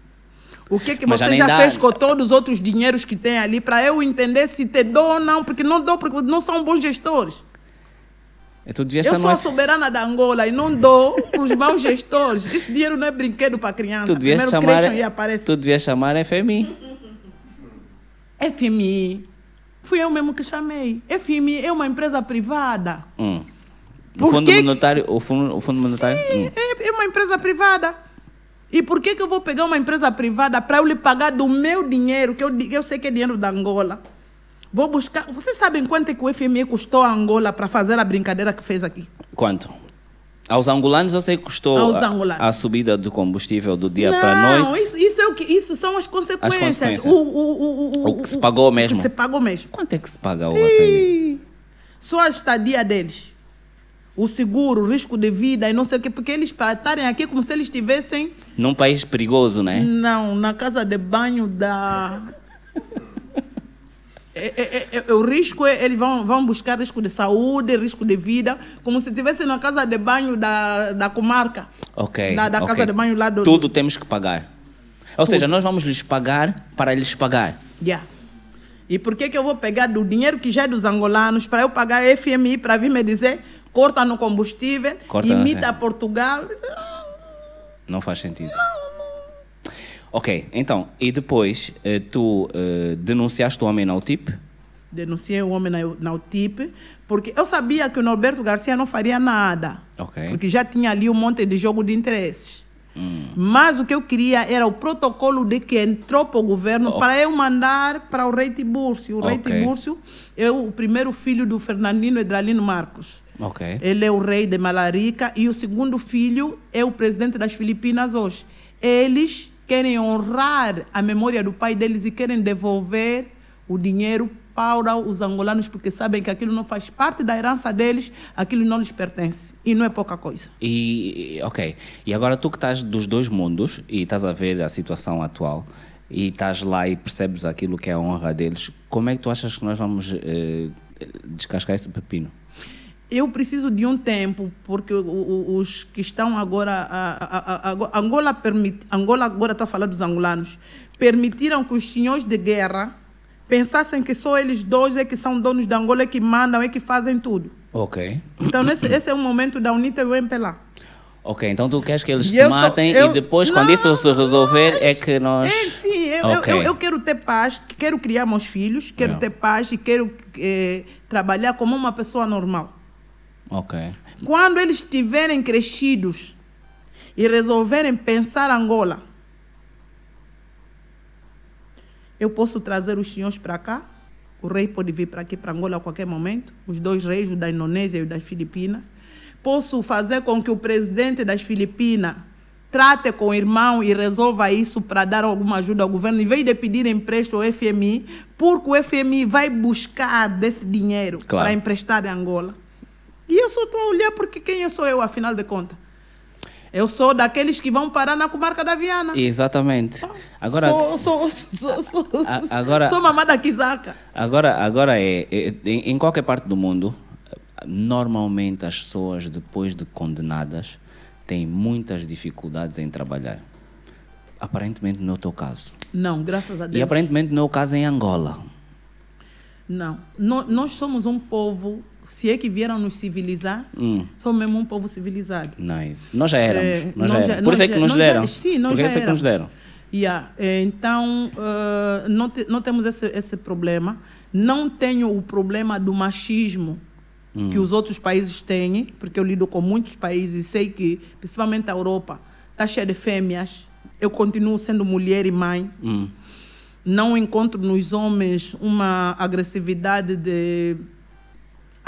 O que, que você já, já fez com todos os outros dinheiros que tem ali para eu entender se te dou ou não, porque não dou, porque não são bons gestores. É eu sou soberana da Angola e não dou para os maus gestores. Esse dinheiro não é brinquedo para criança. Tu devias chamar, devia chamar é FMI. FMI. Fui eu mesmo que chamei. FMI é uma empresa privada. Hum. O, fundo monetário, o, fundo, o Fundo Monetário? Sim, hum. É, é uma empresa privada. E por que, que eu vou pegar uma empresa privada para eu lhe pagar do meu dinheiro, que eu, eu sei que é dinheiro da Angola? Vou buscar. Vocês sabem quanto é que o FMI custou a Angola para fazer a brincadeira que fez aqui? Quanto? Aos angolanos eu sei que custou a, a, subida do combustível do dia para a noite. Isso, isso, é o que, isso são as consequências. As consequências. O, o, o, o, que se pagou mesmo. O que se pagou mesmo. Quanto é que se paga o FMI? Só a estadia deles. O seguro, o risco de vida e não sei o quê. Porque eles estarem aqui é como se eles estivessem... Num país perigoso, né? Não, na casa de banho da... É é, é, é, é, o risco é, eles vão, vão buscar risco de saúde, risco de vida, como se estivesse na casa de banho da, da comarca. Ok. Da, da okay. casa de banho lá do. Tudo temos que pagar. Ou Tudo. seja, nós vamos lhes pagar para lhes pagar. Yeah. E por que, que eu vou pegar do dinheiro que já é dos angolanos para eu pagar a FMI para vir me dizer corta no combustível, corta, imita Portugal? Não faz sentido. Não. Ok, então, e depois eh, tu eh, denunciaste o homem na UTIP? Denunciei o homem na, na UTIP, porque eu sabia que o Norberto Garcia não faria nada. Ok. Porque já tinha ali um monte de jogo de interesses. Hum. Mas o que eu queria era o protocolo de que entrou para o governo para eu mandar para o rei Tibúrcio. O rei okay. Tibúrcio é o primeiro filho do Fernandino Edralino Marcos. Okay. Ele é o rei de Malarica e o segundo filho é o presidente das Filipinas hoje. Eles querem honrar a memória do pai deles e querem devolver o dinheiro para os angolanos, porque sabem que aquilo não faz parte da herança deles, aquilo não lhes pertence. E não é pouca coisa. E, ok. E agora tu que estás dos dois mundos e estás a ver a situação atual e estás lá e percebes aquilo que é a honra deles, como é que tu achas que nós vamos eh, descascar esse pepino? eu preciso de um tempo, porque os que estão agora. A, a, a, Angola, permit, Angola, agora está falando dos angolanos, permitiram que os senhores de guerra pensassem que só eles dois é que são donos de Angola, é que mandam, é que fazem tudo. Ok. Então, esse, esse é o momento da UNITA e o lá. Ok, então tu queres que eles e se matem tô, eu, e depois, não, quando isso se resolver, é que nós. É, sim, eu, okay. eu, eu, quero ter paz, quero criar meus filhos, quero ter paz e quero eh, trabalhar como uma pessoa normal. Okay. Quando eles estiverem crescidos e resolverem pensar Angola, eu posso trazer os senhores para cá? O rei pode vir para aqui, para Angola, a qualquer momento. Os dois reis, o da Indonésia e o das Filipinas. Posso fazer com que o presidente das Filipinas trate com o irmão e resolva isso para dar alguma ajuda ao governo, em vez de pedir empréstimo ao FMI, porque o FMI vai buscar desse dinheiro claro. para emprestar em Angola. E eu só estou a olhar porque quem sou eu, afinal de contas? Eu sou daqueles que vão parar na comarca da Viana. Exatamente. Então, agora, sou, sou, sou, agora, sou mamada Kizaka. Agora, agora é, é, é em qualquer parte do mundo, normalmente as pessoas, depois de condenadas, têm muitas dificuldades em trabalhar. Aparentemente não é o teu caso. Não, graças a Deus. E aparentemente não é o caso em Angola. Não. No, nós somos um povo se é que vieram nos civilizar, hum. somos mesmo um povo civilizado. Nice. Nós já é, éramos. É, nós já, já éramos. Por isso é que nos deram. Já, sim, nós Por é já, já é que nos deram. Yeah. É, então, uh, não, te, não temos esse, esse problema. Não tenho o problema do machismo hum. que os outros países têm, porque eu lido com muitos países e sei que, principalmente a Europa, está cheia de fêmeas. Eu continuo sendo mulher e mãe. Hum. Não encontro nos homens uma agressividade de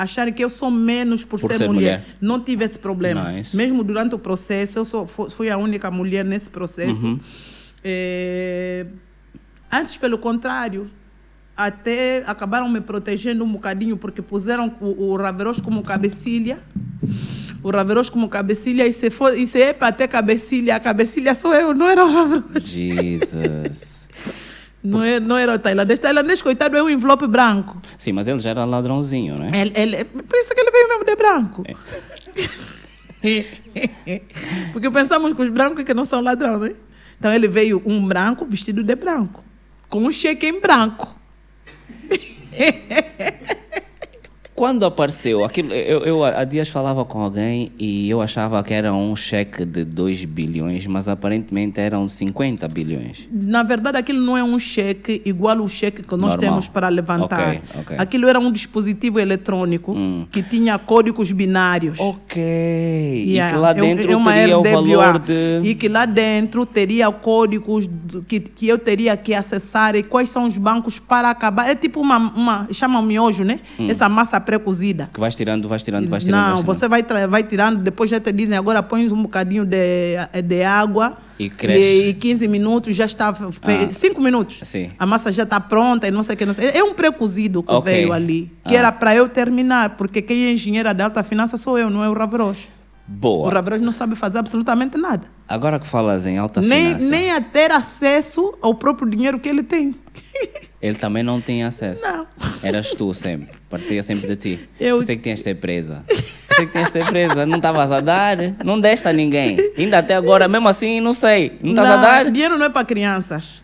acharem que eu sou menos por, por ser, ser mulher. mulher. Não tive esse problema. Nice. Mesmo durante o processo, eu sou, fui a única mulher nesse processo. Uhum. É... Antes, pelo contrário, até acabaram me protegendo um bocadinho, porque puseram o, o Raveros como cabecilha. O Raveros como cabecilha, e se, for, e se é para ter cabecilha, a cabecilha sou eu, não era o Raveros. Jesus. *laughs* Não, é, não é era o tailandês. O tailandês, coitado, é um envelope branco. Sim, mas ele já era ladrãozinho, né? Ele, ele, por isso é que ele veio mesmo de branco. É. *laughs* Porque pensamos que os brancos que não são ladrão, né? Então ele veio um branco vestido de branco, com um cheque em branco. *laughs* Quando apareceu, aquilo, eu, eu há dias falava com alguém e eu achava que era um cheque de 2 bilhões, mas aparentemente eram 50 bilhões. Na verdade, aquilo não é um cheque igual o cheque que nós Normal. temos para levantar. Okay, okay. Aquilo era um dispositivo eletrônico hum. que tinha códigos binários. Ok. Yeah. E que lá dentro eu, é teria o valor de. E que lá dentro teria códigos que, que eu teria que acessar e quais são os bancos para acabar. É tipo uma. uma chama miojo, né? Hum. Essa massa pré-cozida. Que vai tirando, vai tirando, vai tirando. Não, tirando. você vai, vai tirando, depois já te dizem, agora põe um bocadinho de, de água. E cresce. E 15 minutos já está. Ah. 5 minutos. Sim. A massa já está pronta e não sei o que. Não sei. É um pré-cozido que okay. veio ali. Que ah. era para eu terminar, porque quem é engenheira de alta finança sou eu, não é o Ravroche. Boa. O Rabirós não sabe fazer absolutamente nada. Agora que falas em alta nem, finança... Nem a ter acesso ao próprio dinheiro que ele tem. *laughs* Ele também não tinha acesso. Não. Eras tu sempre. Partia sempre de ti. Eu sei que tinhas de ser presa. Eu sei que tinhas de ser presa. Não estavas a dar. Não deste a ninguém. Ainda até agora, mesmo assim, não sei. Não estás a dar? Dinheiro não é para crianças.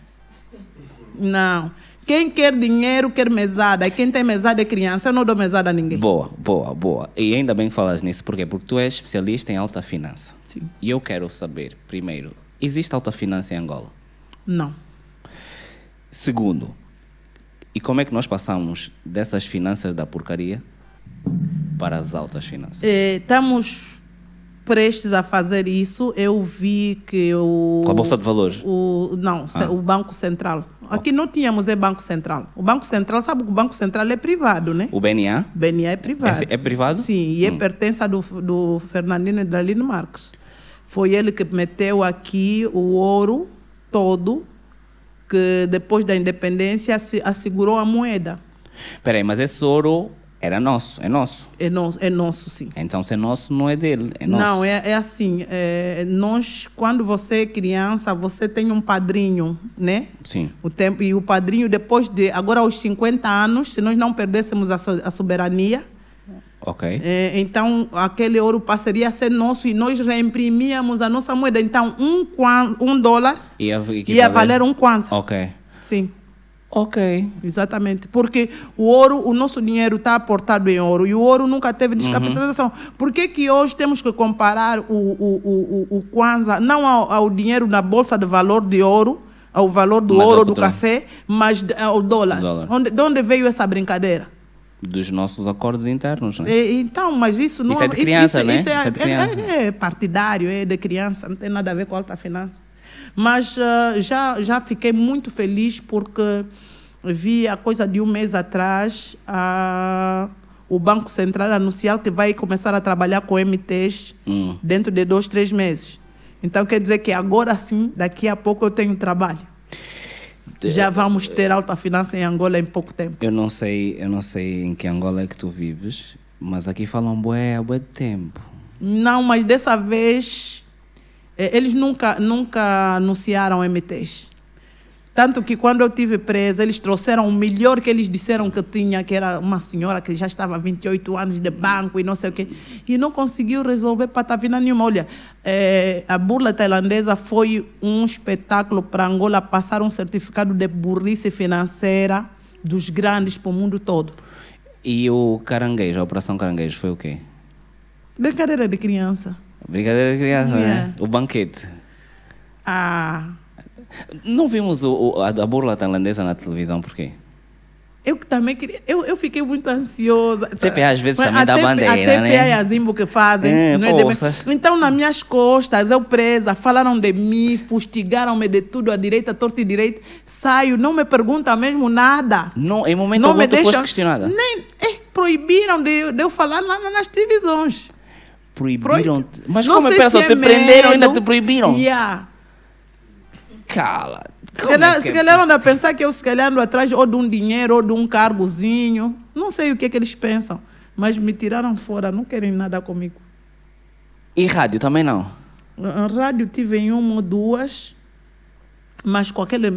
Não. Quem quer dinheiro quer mesada. E quem tem mesada é criança. Eu não dou mesada a ninguém. Boa, boa, boa. E ainda bem que falas nisso. Por quê? Porque tu és especialista em alta finança. Sim. E eu quero saber, primeiro, existe alta finança em Angola? Não. Segundo, e como é que nós passamos dessas finanças da porcaria para as altas finanças? É, eh, estamos prestes a fazer isso, eu vi que o. Com a Bolsa de Valores? O, não, ah. o Banco Central. Aqui não tínhamos é Banco Central. O Banco Central, sabe que o Banco Central é privado, né? O BNA? BNA é privado. É, é privado? Sim, e é hum. é pertença do, do Fernandino Hidralino Marques. Foi ele que meteu aqui o ouro todo, que depois da independência assegurou a moeda. Peraí, mas esse ouro era nosso, é nosso. É, no, é nosso, sim. Então, se é nosso, não é dele, é nosso. Não, é, é assim, é, nós, quando você é criança, você tem um padrinho, né? Sim. O tempo, e o padrinho, depois de, agora aos 50 anos, se nós não perdêssemos a, so, a soberania, ok É, então, aquele ouro passaria a ser nosso e nós reimprimíamos a nossa moeda. Então, um, um dólar ia, ia valer um quão Ok. Sim. Ok. Exatamente. Porque o ouro, o nosso dinheiro está aportado em ouro e o ouro nunca teve uhum. descapitalização. Uhum. Por que, que hoje temos que comparar o, o, o, o Kwanza, não ao, ao dinheiro na Bolsa de Valor de Ouro, ao valor do mas ouro, do café, mas ao dólar? dólar. Onde, de onde veio essa brincadeira? dos nossos acordos internos. Né? então, mas isso não isso é de criança, isso, né? Isso, é isso, é, é, é, é, partidário, é de criança, não tem nada a ver com alta finança. Mas uh, já, já fiquei muito feliz porque vi a coisa de um mês atrás a, ah, o Banco Central anunciar que vai começar a trabalhar com MTs hum. dentro de dois, três meses. Então quer dizer que agora sim, daqui a pouco eu tenho trabalho. De... Já vamos ter alta finança em Angola em pouco tempo. Eu não sei, eu não sei em que Angola é que tu vives, mas aqui falam bué, bué de tempo. Não, mas dessa vez eh, eles nunca, nunca anunciaram MTs. Tanto que quando eu tive presa, eles trouxeram o melhor que eles disseram que tinha, que era uma senhora que já estava há 28 anos de banco e não sei o quê, e não conseguiu resolver patavina nenhuma. Olha, é, a burla tailandesa foi um espetáculo para Angola passar um certificado de burrice financeira dos grandes para o mundo todo. E o caranguejo, a Operação Caranguejo, foi o quê? Brincadeira de criança. Brincadeira de criança, né? yeah. né? O banquete. Ah. Não vimos o, o, a, a burla tailandesa na televisão, por quê? Eu também queria. Eu, eu fiquei muito ansiosa. TPA às vezes também dá bandeira, a TPA né? A e a Zimbo que fazem. É, não é de... Então, nas minhas costas, eu presa, falaram de mim, fustigaram-me de tudo, à direita, à torta e direita. Saio, não me perguntam mesmo nada. Não, em momento não algum me tu deixam, questionada. Nem, é, proibiram de, de eu falar lá nas televisões proibiram -te. Mas não como? é só, é te prenderam ainda te proibiram. Yeah. Cala. Se calhar, é se é calhar anda a pensar que eu se calhar ando atrás ou de um dinheiro ou de um cargozinho. Não sei o que é que eles pensam. Mas me tiraram fora, não querem nada comigo. E rádio também não? Rádio tive em uma ou duas, mas com aquele,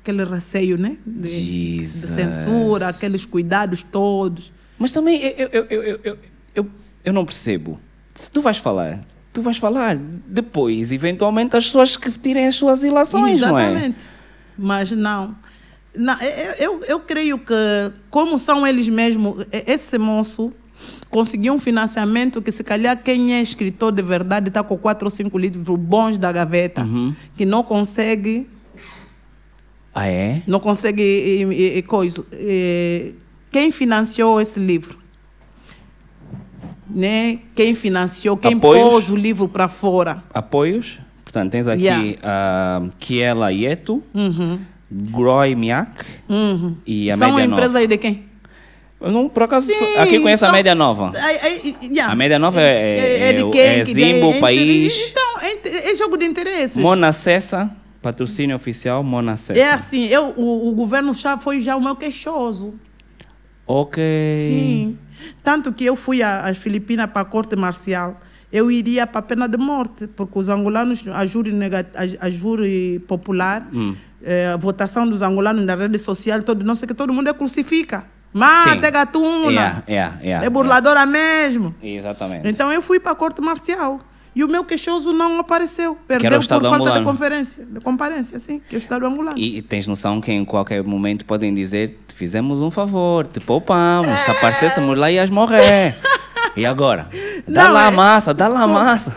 aquele receio, né? De, de censura, aqueles cuidados todos. Mas também eu, eu, eu, eu, eu, eu não percebo se tu vais falar, tu vais falar. Depois, eventualmente, as pessoas que tirem as suas ilações, não é? Exatamente. Mas não. não eu, eu, eu creio que, como são eles mesmos, esse moço conseguiu um financiamento que se calhar quem é escritor de verdade está com quatro ou cinco livros bons da gaveta, uhum. que não consegue... Ah, é? Não consegue e, e, e coisa. E, quem financiou esse livro? né? quem financiou, quem Apoios. pôs o livro para fora. Apoios. Portanto, tens aqui yeah. uh, Kiela Yetu, uhum. Groy Miak uhum. e a São Média Nova. São empresas aí de quem? Não, por acaso, Sim, aqui conheço a Média Nova. yeah. A Média Nova é, é, é, é, é de quem, é Zimbo, país. Então, é, é, jogo de interesses. Mona Cessa, patrocínio oficial Mona Cessa. É assim, eu, o, o governo já foi já o meu queixoso. Ok. Sim. Tanto que eu fui às Filipinas para a corte marcial, eu iria para a pena de morte, porque os angolanos, a júri, negat, a, a júri popular, hum. eh, a votação dos angolanos na rede social, todo, não sei que todo mundo é crucifica. Mata, é gatuna. Yeah, yeah, yeah, é burladora mesmo. Exatamente. Então eu fui para a corte marcial. E o meu queixoso não apareceu. Perdeu por falta angolano. de conferência, de comparência, sim, que é o Estado angolano. E, e, tens noção que em qualquer momento podem dizer: te fizemos um favor, te poupamos, é. se aparecêssemos lá ias morrer. e agora? *laughs* Dá não, lá é a massa, dá lá a massa.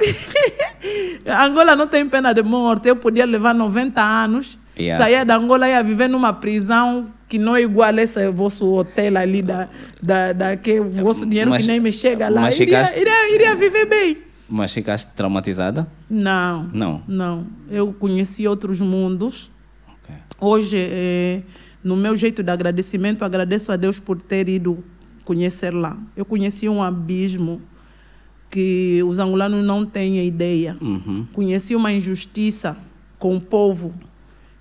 *laughs* Angola não tem pena de morte. Eu podia levar 90 anos, yeah. sair da Angola e viver numa prisão que não é igual esse vosso hotel ali, da, da, da que o vosso dinheiro mas, que nem me chega lá. Mas iria, chegaste... iria, iria viver bem. Mas ficaste traumatizada? Não. Não? Não. Eu conheci outros mundos. Okay. Hoje, é, no meu jeito de agradecimento, agradeço a Deus por ter ido conhecer lá. Eu conheci um abismo que os angolanos não têm ideia. Uhum. Conheci uma injustiça com o povo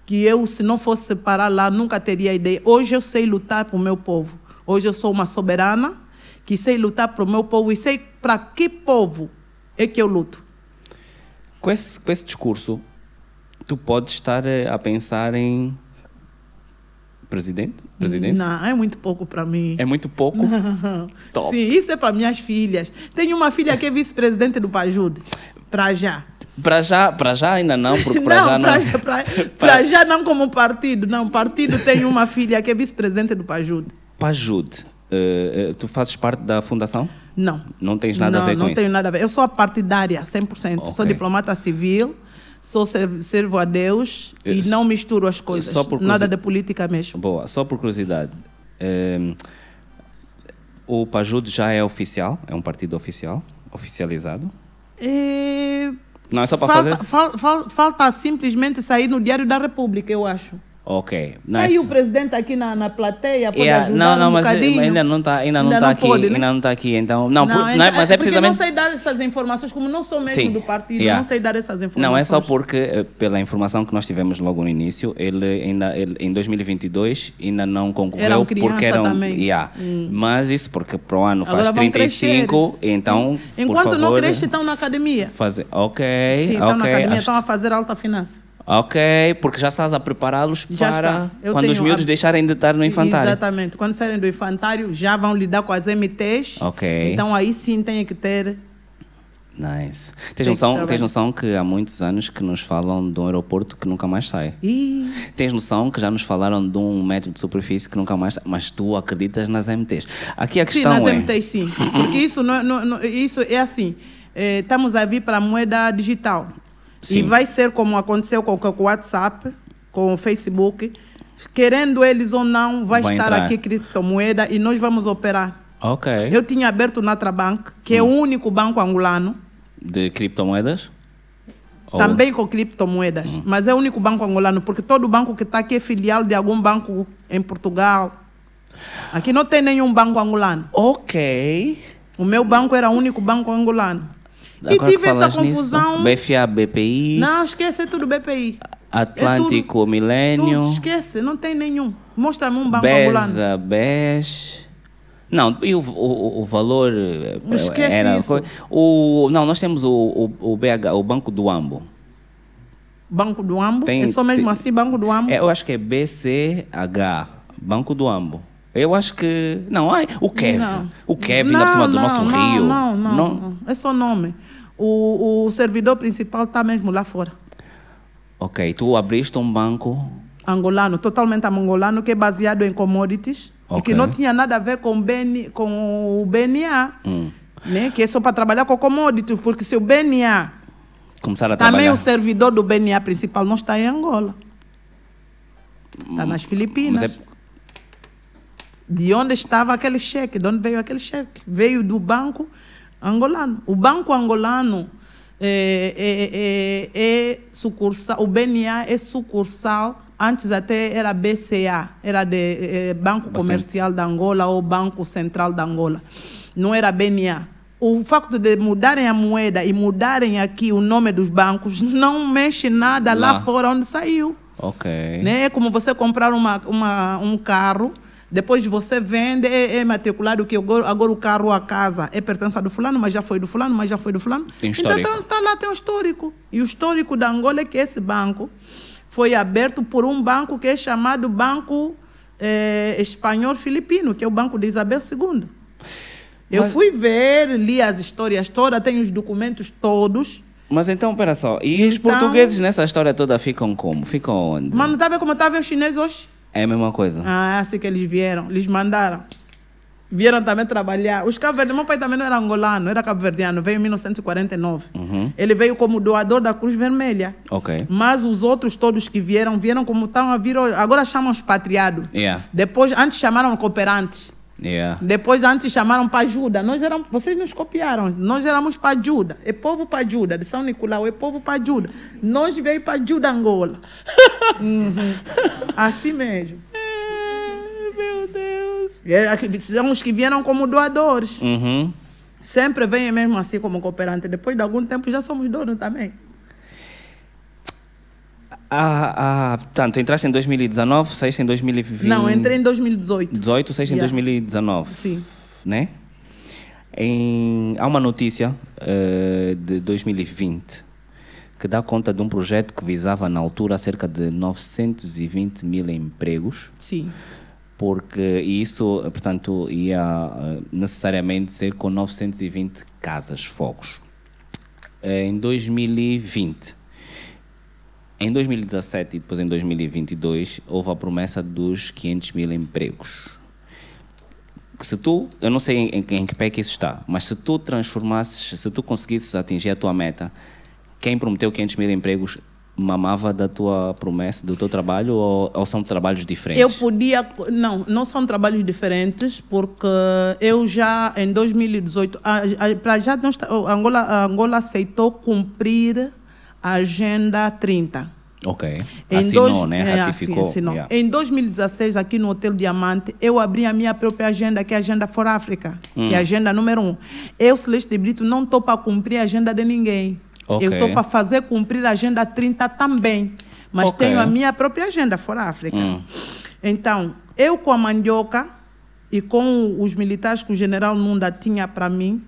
que eu, se não fosse parar lá, nunca teria ideia. Hoje eu sei lutar para o meu povo. Hoje eu sou uma soberana que sei lutar para o meu povo e sei para que povo é que eu luto. Com esse, com esse discurso, tu podes estar a pensar em presidente? Presidência? Não, é muito pouco para mim. É muito pouco? *laughs* Top. Sim, isso é para minhas filhas. Tenho uma filha que é vice-presidente do Pajud, para já. Para já, para já ainda não, porque para já não. Para já, *laughs* pra, já não como partido, não. Partido tem uma filha que é vice-presidente do Pajud. Pajude. Uh, tu fazes parte da fundação? Não. Não tens nada não, a ver com isso? Não tenho nada a ver. Eu sou a partidária, 100%. Okay. Sou diplomata civil, sou servo a Deus e eh, não misturo as coisas. Só por Nada de política mesmo. Boa. Só por curiosidade. Ehm, o Pajud já é oficial? É um partido oficial? Oficializado? Não, é só para fazer... Fal, fal, falta simplesmente sair no Diário da República, eu acho. Ok. Nice. aí o presidente tá aqui na, na plateia, pode yeah, ajudar não, não, um mas bocadinho. ainda não está ainda não ainda tá não aqui, pode, né? ainda não está aqui, então não, não, por, é não é, mas é, é precisamente. Eu não sei dar essas informações, como não sou membro Sim, do partido, yeah. não sei dar essas informações. Não é só porque eh, pela informação que nós tivemos logo no início, ele ainda ele, em 2022 ainda não concorreu porque eram, yeah. Hum. mas isso porque para o ano Agora faz 35, crescer. Hum. então Enquanto por favor, não cresce estão na academia. Fazer, ok, Sim, estão okay, na academia, estão a fazer alta finança. Ok, porque já estás a prepará-los para quando os miúdos a... deixarem de estar no infantário. Exatamente, quando saírem do infantário já vão lidar com as MTs. Ok. Então aí sim tem que ter. Nice. Tens noção, tens noção que há muitos anos que nos falam de um aeroporto que nunca mais sai. Ih. Tens noção que já nos falaram de um metro de superfície que nunca mais sai. Mas tu acreditas nas MTs. Aqui a questão sim, nas é... MTs sim. Porque isso, é, não, não, isso é assim. Eh, estamos a vir para a moeda digital. Sim. E vai ser como aconteceu com, o WhatsApp, com o Facebook. Querendo eles ou não, vai, vai estar entrar. aqui criptomoeda e nós vamos operar. Ok. Eu tinha aberto o Natrabank, que hum. é o hum. único banco angolano. De criptomoedas? Também com criptomoedas. Hum. Mas é o único banco angolano, porque todo banco que está aqui é filial de algum banco em Portugal. Aqui não tem nenhum banco angolano. Ok. O meu banco era o único banco angolano e tive essa confusão. Nisso? BFA, BPI. Não, esquece é tudo BPI. Atlântico, é Milênio. Esquece, não tem nenhum. Mostra-me um banco Beza, Besa, BES. Não, e o, o, o valor eh, eh, Esquece era isso. o não, nós temos o, o, o BH, o Banco do Ambo. Banco do Ambo? Tem, é só mesmo tem, assim Banco do Ambo? É, eu acho que é BCH, Banco do Ambo. Eu acho que não, ai, o Kevin, o Kevin ainda por cima não, do nosso não, rio. Não, não, não. É só nome. O, o servidor principal está mesmo lá fora. Ok, tu abriste um banco angolano, totalmente angolano, que é baseado em commodities okay. e que não tinha nada a ver com, BN, com o BNA, hum. né? que é só para trabalhar com commodities, porque se o BNA. Começar a tá trabalhar também o servidor do BNA principal não está em Angola. Está nas hum. Filipinas. É... De onde estava aquele cheque? De onde veio aquele cheque? Veio do banco angolano. O Banco Angolano é, é, é, é sucursal, o BNA é sucursal, antes até era BCA, era de eh, eh, Banco Bastante. Comercial da Angola ou Banco Central da Angola. Não era BNA. O facto de mudarem a moeda e mudarem aqui o nome dos bancos não mexe nada lá, lá fora onde saiu. Ok. Né? É como você comprar uma, uma um carro depois você vende, é, é matriculado, que agora, agora o carro ou a casa é pertença do fulano, mas já foi do fulano, mas já foi do fulano. Tem então, histórico. Então está tá lá, tem um histórico. E o histórico da Angola é que esse banco foi aberto por um banco que é chamado Banco eh, Espanhol Filipino, que é o banco de Isabel II. Eu fui ver, li as histórias todas, tenho os documentos todos. Mas então, pera só, e então... os portugueses nessa história toda ficam como? Ficam onde? Mas não tá vendo como tá vendo os chineses hoje? É a mesma coisa. Ah, é assim que eles vieram. Eles mandaram. Vieram também trabalhar. Os cabo verde meu pai também não era angolano, era cabo-verdiano. Veio em 1949. Uhum. Ele veio como doador da Cruz Vermelha. Ok. Mas os outros todos que vieram, vieram como estão a vir hoje. Agora chamam expatriado. Yeah. Depois, antes chamaram cooperantes. Yeah. Depois, antes chamaram para ajuda. Nós eram, vocês nos copiaram. Nós éramos para ajuda. É povo para ajuda. De São Nicolau, é povo para ajuda. Nós veio para ajuda Angola. *laughs* uhum. Assim mesmo. É, meu Deus. É, são os que vieram como doadores. Uhum. Sempre vem mesmo assim como cooperante. Depois de algum tempo já somos donos também. Ah, ah, tanto entraste em 2019, saíste em 2020. Não, entrei em 2018. 18, saíste yeah. em 2019. Sim. Né? Em, há uma notícia uh, de 2020 que dá conta de um projeto que visava na altura cerca de 920 mil empregos. Sim. Porque isso, portanto, ia eh, necessariamente ser com 920 casas, fogos. Eh, em 2020 em 2017 e depois em 2022, houve a promessa dos 500 mil empregos. Se tu, eu não sei em, em que pé é que isso está, mas se tu transformasses, se tu conseguisses atingir a tua meta, quem prometeu 500 mil empregos mamava da tua promessa, do teu trabalho ou, ou, são trabalhos diferentes? Eu podia, não, não são trabalhos diferentes porque eu já em 2018, para já não, Angola, Angola aceitou cumprir Agenda 30. Ok. Em assinou, dois, né? É, assim, Ratificou. É, assinou. Yeah. Em 2016, aqui no Hotel Diamante, eu abri a minha própria agenda, que é a Agenda For África, hum. que é a hum. agenda número um. Eu, Celeste de Brito, não estou para cumprir a agenda de ninguém. Okay. Eu estou para fazer cumprir a Agenda 30 também. Mas okay. tenho a minha própria agenda For África. Hum. Então, eu com a mandioca e com os militares que o general Nunda tinha para mim,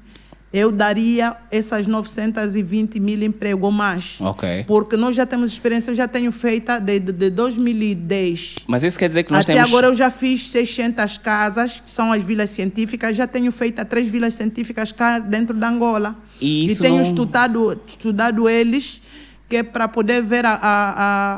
eu daria essas 920 mil empregos ou mais. Ok. Porque nós já temos experiência, eu já tenho feita desde de 2010. Mas isso quer dizer que nós Até temos... Até agora eu já fiz 600 casas, que são as vilas científicas, já tenho feito três vilas científicas cá dentro da Angola. E, isso e tenho não... estudado, estudado eles que para poder ver a, a,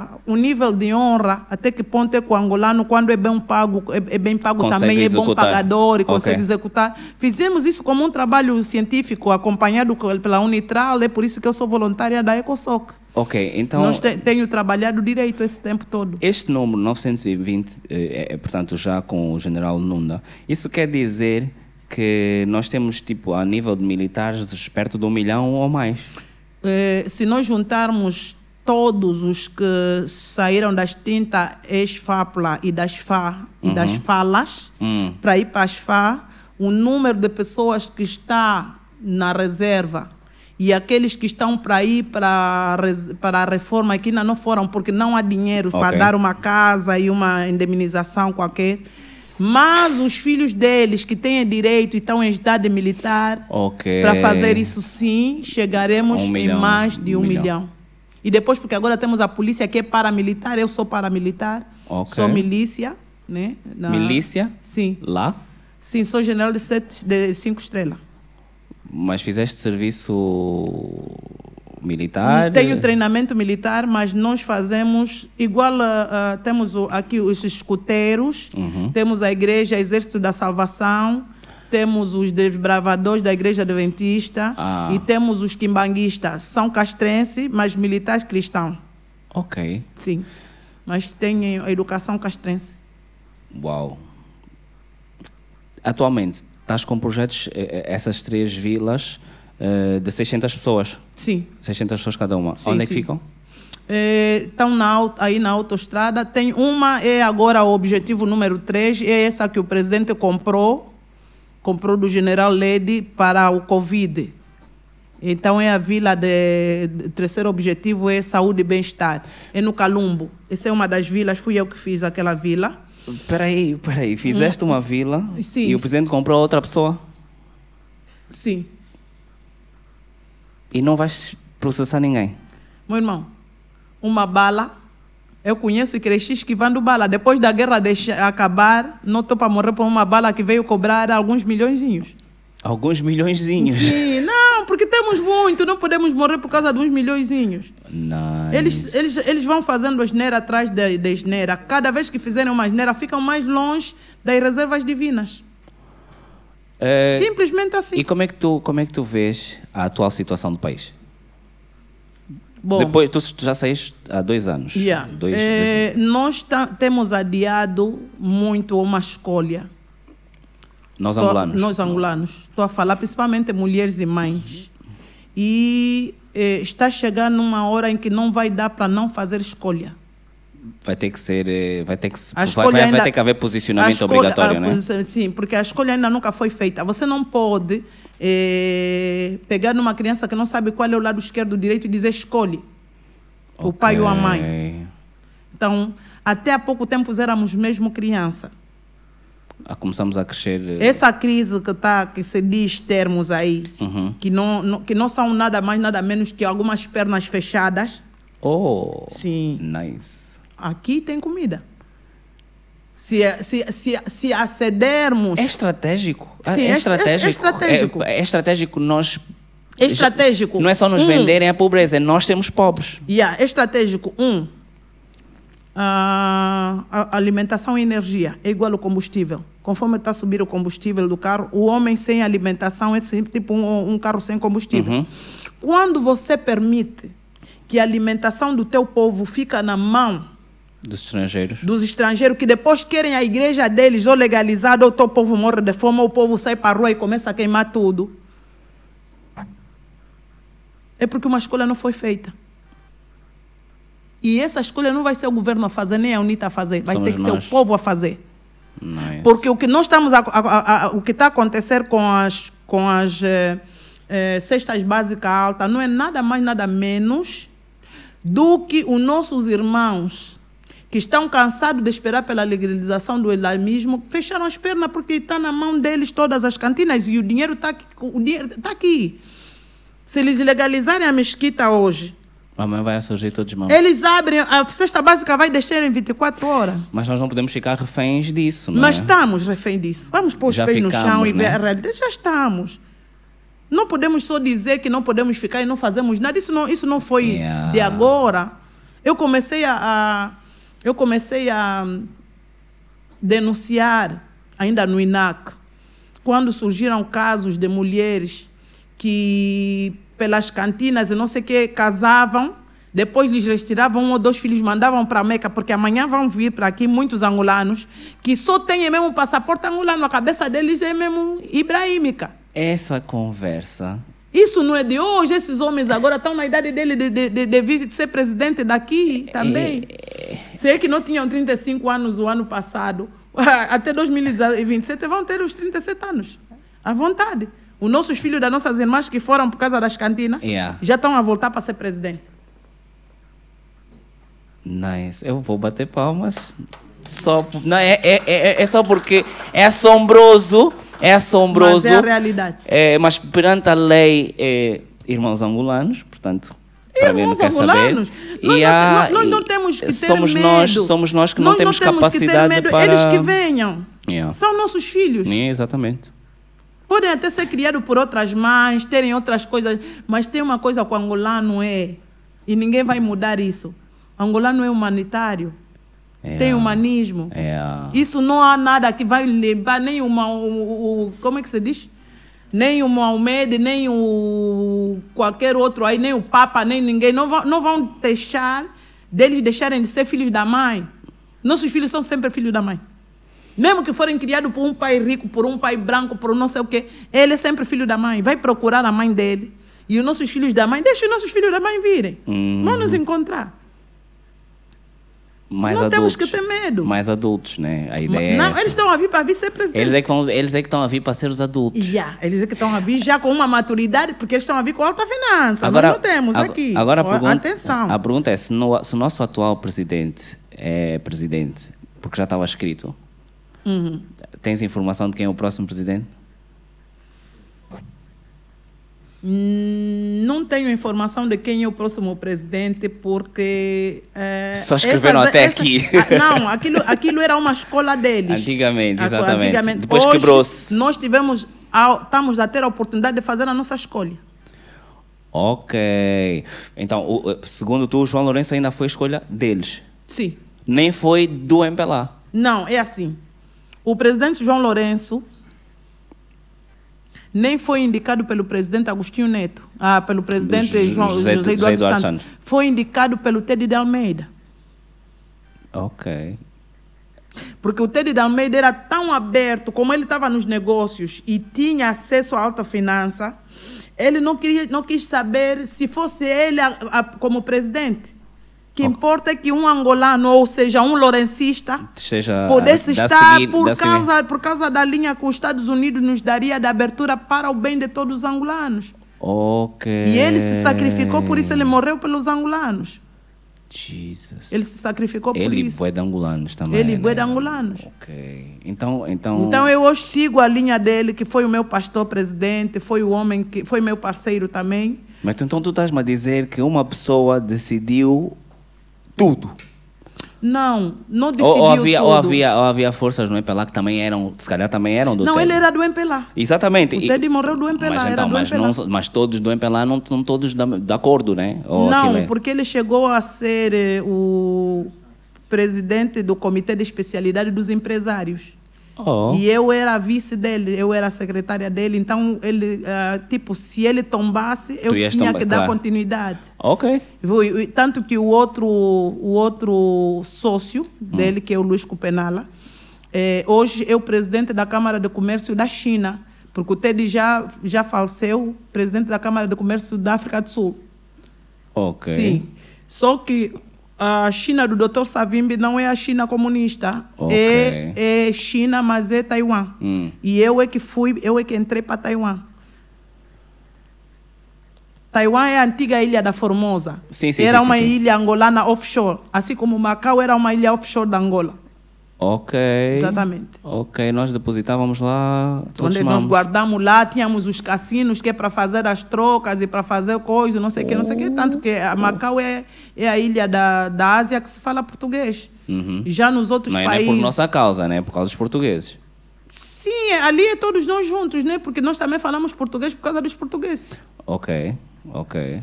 a, o nível de honra, até que ponto é que o angolano, quando é bem pago, é, é bem pago consegue também, executar. é bom pagador e okay. consegue executar. Fizemos isso como um trabalho científico acompanhado pela Unitral, é por isso que eu sou voluntária da EcoSoc. Ok, então. Nós te, tenho trabalhado direito esse tempo todo. Este número, 920, é, eh, eh, é, portanto, já com o general Nunda, isso quer dizer que nós temos, tipo, a nível de militares, perto de um milhão ou mais. Eh, se nós juntarmos todos os que saíram das tintas ex fápula e das e das uhum. falas uhum. para ir para as FA, o número de pessoas que está na reserva e aqueles que estão para ir para, para a reforma que ainda não foram porque não há dinheiro okay. para dar uma casa e uma indemnização qualquer mas os filhos deles que têm direito e estão em idade militar, okay. para fazer isso sim, chegaremos um em mais de um, um milhão. milhão. E depois, porque agora temos a polícia que é paramilitar, eu sou paramilitar, okay. sou milícia. Né? Na... Milícia? Sim. Lá? Sim, sou general de, sete, de cinco estrelas. Mas fizeste serviço militar? Tenho eh, treinamento militar, mas nós fazemos igual a, a, temos o, aqui os escuteiros, uhum. temos a igreja Exército da Salvação, temos os desbravadores da igreja adventista ah. e temos os quimbanguistas, são castrense, mas militares cristãos. Ok. Sim, mas tem a educação castrense. Uau. Atualmente, estás com projetos, eh, eh, essas três vilas eh, de 600 pessoas. Sim. 600 pessoas cada uma. Sim, Onde sim. é que ficam? Estão eh, na, aí na autoestrada. Tem uma, é agora o objetivo número 3, é essa que o presidente comprou, comprou do general Lede para o Covid. Então é a vila de, de terceiro objetivo é saúde e bem-estar. É no Calumbo. Essa é uma das vilas, fui eu que fiz aquela vila. Peraí, peraí, fizeste hum. uma vila Sim. e o presidente comprou outra pessoa? Sim e não vais processar ninguém. Meu irmão, uma bala. Eu conheço e que esquivando do bala. Depois da guerra acabar, não estou para morrer por uma bala que veio cobrar alguns milhõeszinhos. Alguns milhõeszinhos? Sim, não, porque temos muito, não podemos morrer por causa de uns milhõeszinhos. Nice. Eles, eles, eles vão fazendo asneira atrás da asneira. Cada vez que fizerem uma asneira, ficam mais longe das reservas divinas. É, Simplesmente assim. E como é que tu, como é que tu vês à atual situação do país? Bom, Depois, tu, tu já saíste há dois anos. Yeah. Dois, é, dois anos. Nós temos adiado muito uma escolha. Nós tô, angolanos. Nós angolanos. Estou a falar principalmente mulheres e mães. E é, está chegando uma hora em que não vai dar para não fazer escolha. Vai ter que ser, é, vai ter que, vai, vai, ainda, vai, ter que haver posicionamento escolha, obrigatório, a, né? Sim, porque a escolha ainda nunca foi feita. Você não pode é, pegar numa criança que não sabe qual é o lado esquerdo ou direito e dizer escolhe okay. o pai ou a mãe. Então, até há pouco tempo éramos mesmo criança. Ah, começamos a crescer. Eh, Essa crise que, tá, que se diz termos aí, uhum. que, não, não, que não são nada mais, nada menos que algumas pernas fechadas. Oh! Sim. Nice. Aqui tem comida. Se, é, se, se, se acedermos. É estratégico. Ah, Sim, é, é, é estratégico. É, é estratégico. É, é estratégico nós Estratégico. Não é só nos um. venderem a pobreza, nós temos pobres. Yeah, estratégico. Um, a alimentação e energia é igual ao combustível. Conforme está a subir o combustível do carro, o homem sem alimentação é sempre tipo um, um carro sem combustível. Uhum. Quando você permite que a alimentação do teu povo fica na mão dos estrangeiros. Dos estrangeiros que depois querem a igreja deles ou legalizada, ou o povo morre de fome, ou o povo sai para a rua e começa a queimar tudo. É porque uma escolha não foi feita. E essa escolha não vai ser o governo a fazer, nem a UNITA a fazer. Vai Somos ter que nós. ser o povo a fazer. Nice. Porque o que nós estamos a, a, a, o que está a acontecer com as, com as eh, eh, cestas básicas altas não é nada mais, nada menos do que os nossos irmãos que estão cansados de esperar pela legalização do islamismo, fecharam as pernas porque está na mão deles todas as cantinas e o dinheiro está aqui. Tá aqui. Se eles legalizarem a mesquita hoje, Amanhã vai surgir todos mãos. Eles abrem, a cesta básica vai descer em 24 horas. Mas nós não podemos ficar reféns disso, não Mas é? estamos reféns disso. Vamos pôr os pés no chão né? e ver a né? realidade. Já estamos. Não podemos só dizer que não podemos ficar e não fazemos nada. Isso não, isso não foi yeah. de agora. Eu comecei a, a eu comecei a denunciar, ainda no INAC, quando surgiram casos de mulheres que, pelas cantinas e não sei o que, casavam, depois lhes retiravam um ou dois filhos, mandavam para a Meca, porque amanhã vão vir para aqui muitos angolanos que só têm é mesmo passaporte angolano, a cabeça deles é mesmo ibraímica. Essa conversa isso não é de hoje, esses homens agora estão na idade dele de, de, de, de, de ser presidente daqui também. Sei é que não tinham 35 anos o ano passado, *laughs* até 2027 vão ter os 37 anos. À vontade. Os nossos filhos das nossas irmãs que foram por causa das cantinas yeah. É. já estão a voltar para ser presidente. Nice. Eu vou bater palmas. Só, não, é, é, é, é só porque é assombroso é assombroso. Mas é a realidade. É, mas perante a lei, é, irmãos angolanos, portanto, para mim não quer angolanos. saber. Nós, e há, nós, não temos que ter somos medo. Nós, somos nós que não temos, temos capacidade que ter medo. para... Eles que venham. Yeah. São nossos filhos. Yeah, exatamente. Podem até ser criados por outras mães, terem outras coisas, mas tem uma coisa que o angolano é, e ninguém vai mudar isso. O angolano é humanitário. É, tem humanismo. É, Isso não há nada que vai levar nem uma, o, o, como é que se diz? Nem o Mohamed, nem o qualquer outro aí, nem o Papa, nem ninguém. Não vão, não vão deixar deles deixarem de ser filhos da mãe. Nossos filhos são sempre filhos da mãe. Mesmo que forem criados por um pai rico, por um pai branco, por um não sei o quê, ele é sempre filho da mãe. Vai procurar a mãe dele. E os nossos filhos da mãe, deixa os nossos filhos da mãe virem. Uhum. Vão nos encontrar mais não adultos. temos que ter medo. Mais adultos, né? A ideia é não, é eles estão a vir para vir ser presidente. Eles é que estão, é a vir para ser os adultos. Yeah, eles é que estão a vir já com uma maturidade, porque eles estão a vir com alta finança. Agora, Nós não temos aqui. Agora a pergunta, Atenção. A pergunta é, se, no, se o nosso atual presidente é presidente, porque já estava escrito, uhum. tens informação de quem é o próximo presidente? Não tenho informação de quem é o próximo presidente, porque. É, Só escreveram essas, até essas, aqui. A, *laughs* ah, não, aquilo, aquilo era uma escola deles. Antigamente, exatamente. Antigamente. Depois quebrou-se. Nós tivemos. A, estamos a ter a oportunidade de fazer a nossa escolha. Ok. Então, o, eh, segundo tu, o João Lourenço ainda foi escolha deles? Sim. Nem foi do MPLA? Não, é assim. O presidente João Lourenço nem foi indicado pelo presidente Agostinho Neto, ah, pelo presidente José, João, José, José Eduardo, Eduardo Santos. Santos. Foi indicado pelo Teddy de Almeida. Ok. Porque o Teddy de Almeida era tão aberto, como ele estava nos negócios e tinha acesso à alta finança, ele não, queria, não quis saber se fosse ele a, a, como presidente que importa é que um angolano, ou seja, um lorencista, seja, eh, pudesse estar por, causa, por causa da linha com os Estados Unidos nos daria da abertura para o bem de todos os angolanos. Ok. E ele se sacrificou, por isso ele morreu pelos angolanos. Jesus. Ele se sacrificou por ele isso. Ele de angolanos também. Ele né? de angolanos. Ok. Então, então... Então eu hoje sigo a linha dele, que foi o meu pastor presidente, foi o homem que... Foi meu parceiro também. Mas então tu estás-me a dizer que uma pessoa decidiu tudo. Não, não decidiu ou, havia, tudo. Ou havia, ou havia forças do MPLA que também eram, se calhar também eram do Não, Teddy. ele era do MPLA. Exatamente. O Teddy morreu do MPLA, mas, então, era do mas, MPLA. Não, mas todos do MPLA não estão todos da, de acordo, né? Ou não, porque ele chegou a ser eh, o presidente do Comitê de Especialidade dos Empresários. Oh. E eu era vice dele, eu era secretária dele, então ele, uh, tipo, se ele tombasse, eu tinha tomba que dar claro. continuidade. Ok. Tanto que o outro, o outro sócio hum. dele, hum. que é o Luiz Cupenala, eh, hoje é o presidente da Câmara de Comércio da China, porque o Teddy já, já faleceu, presidente da Câmara de Comércio da África do Sul. Ok. Sim. Só que a China do Dr. Savimbi não é a China comunista. Okay. É, é China, mas é Taiwan. Hum. E eu é que fui, eu é que entrei para Taiwan. Taiwan é a antiga ilha da Formosa. Sim, sim, era sim, uma ilha angolana offshore, assim como Macau era uma ilha offshore da Angola. Ok. Exatamente. Ok, nós depositávamos lá. Onde nós guardamos lá, tínhamos os cassinos que é para fazer as trocas e para fazer coisas, não sei o oh. que, não sei o que. Tanto que Macau é, é a ilha da, da Ásia que se fala português. Uhum. Já nos outros países. Mas é por nossa causa, né? Por causa dos portugueses. Sim, é, ali é todos nós juntos, né? Porque nós também falamos português por causa dos portugueses. Ok. Ok.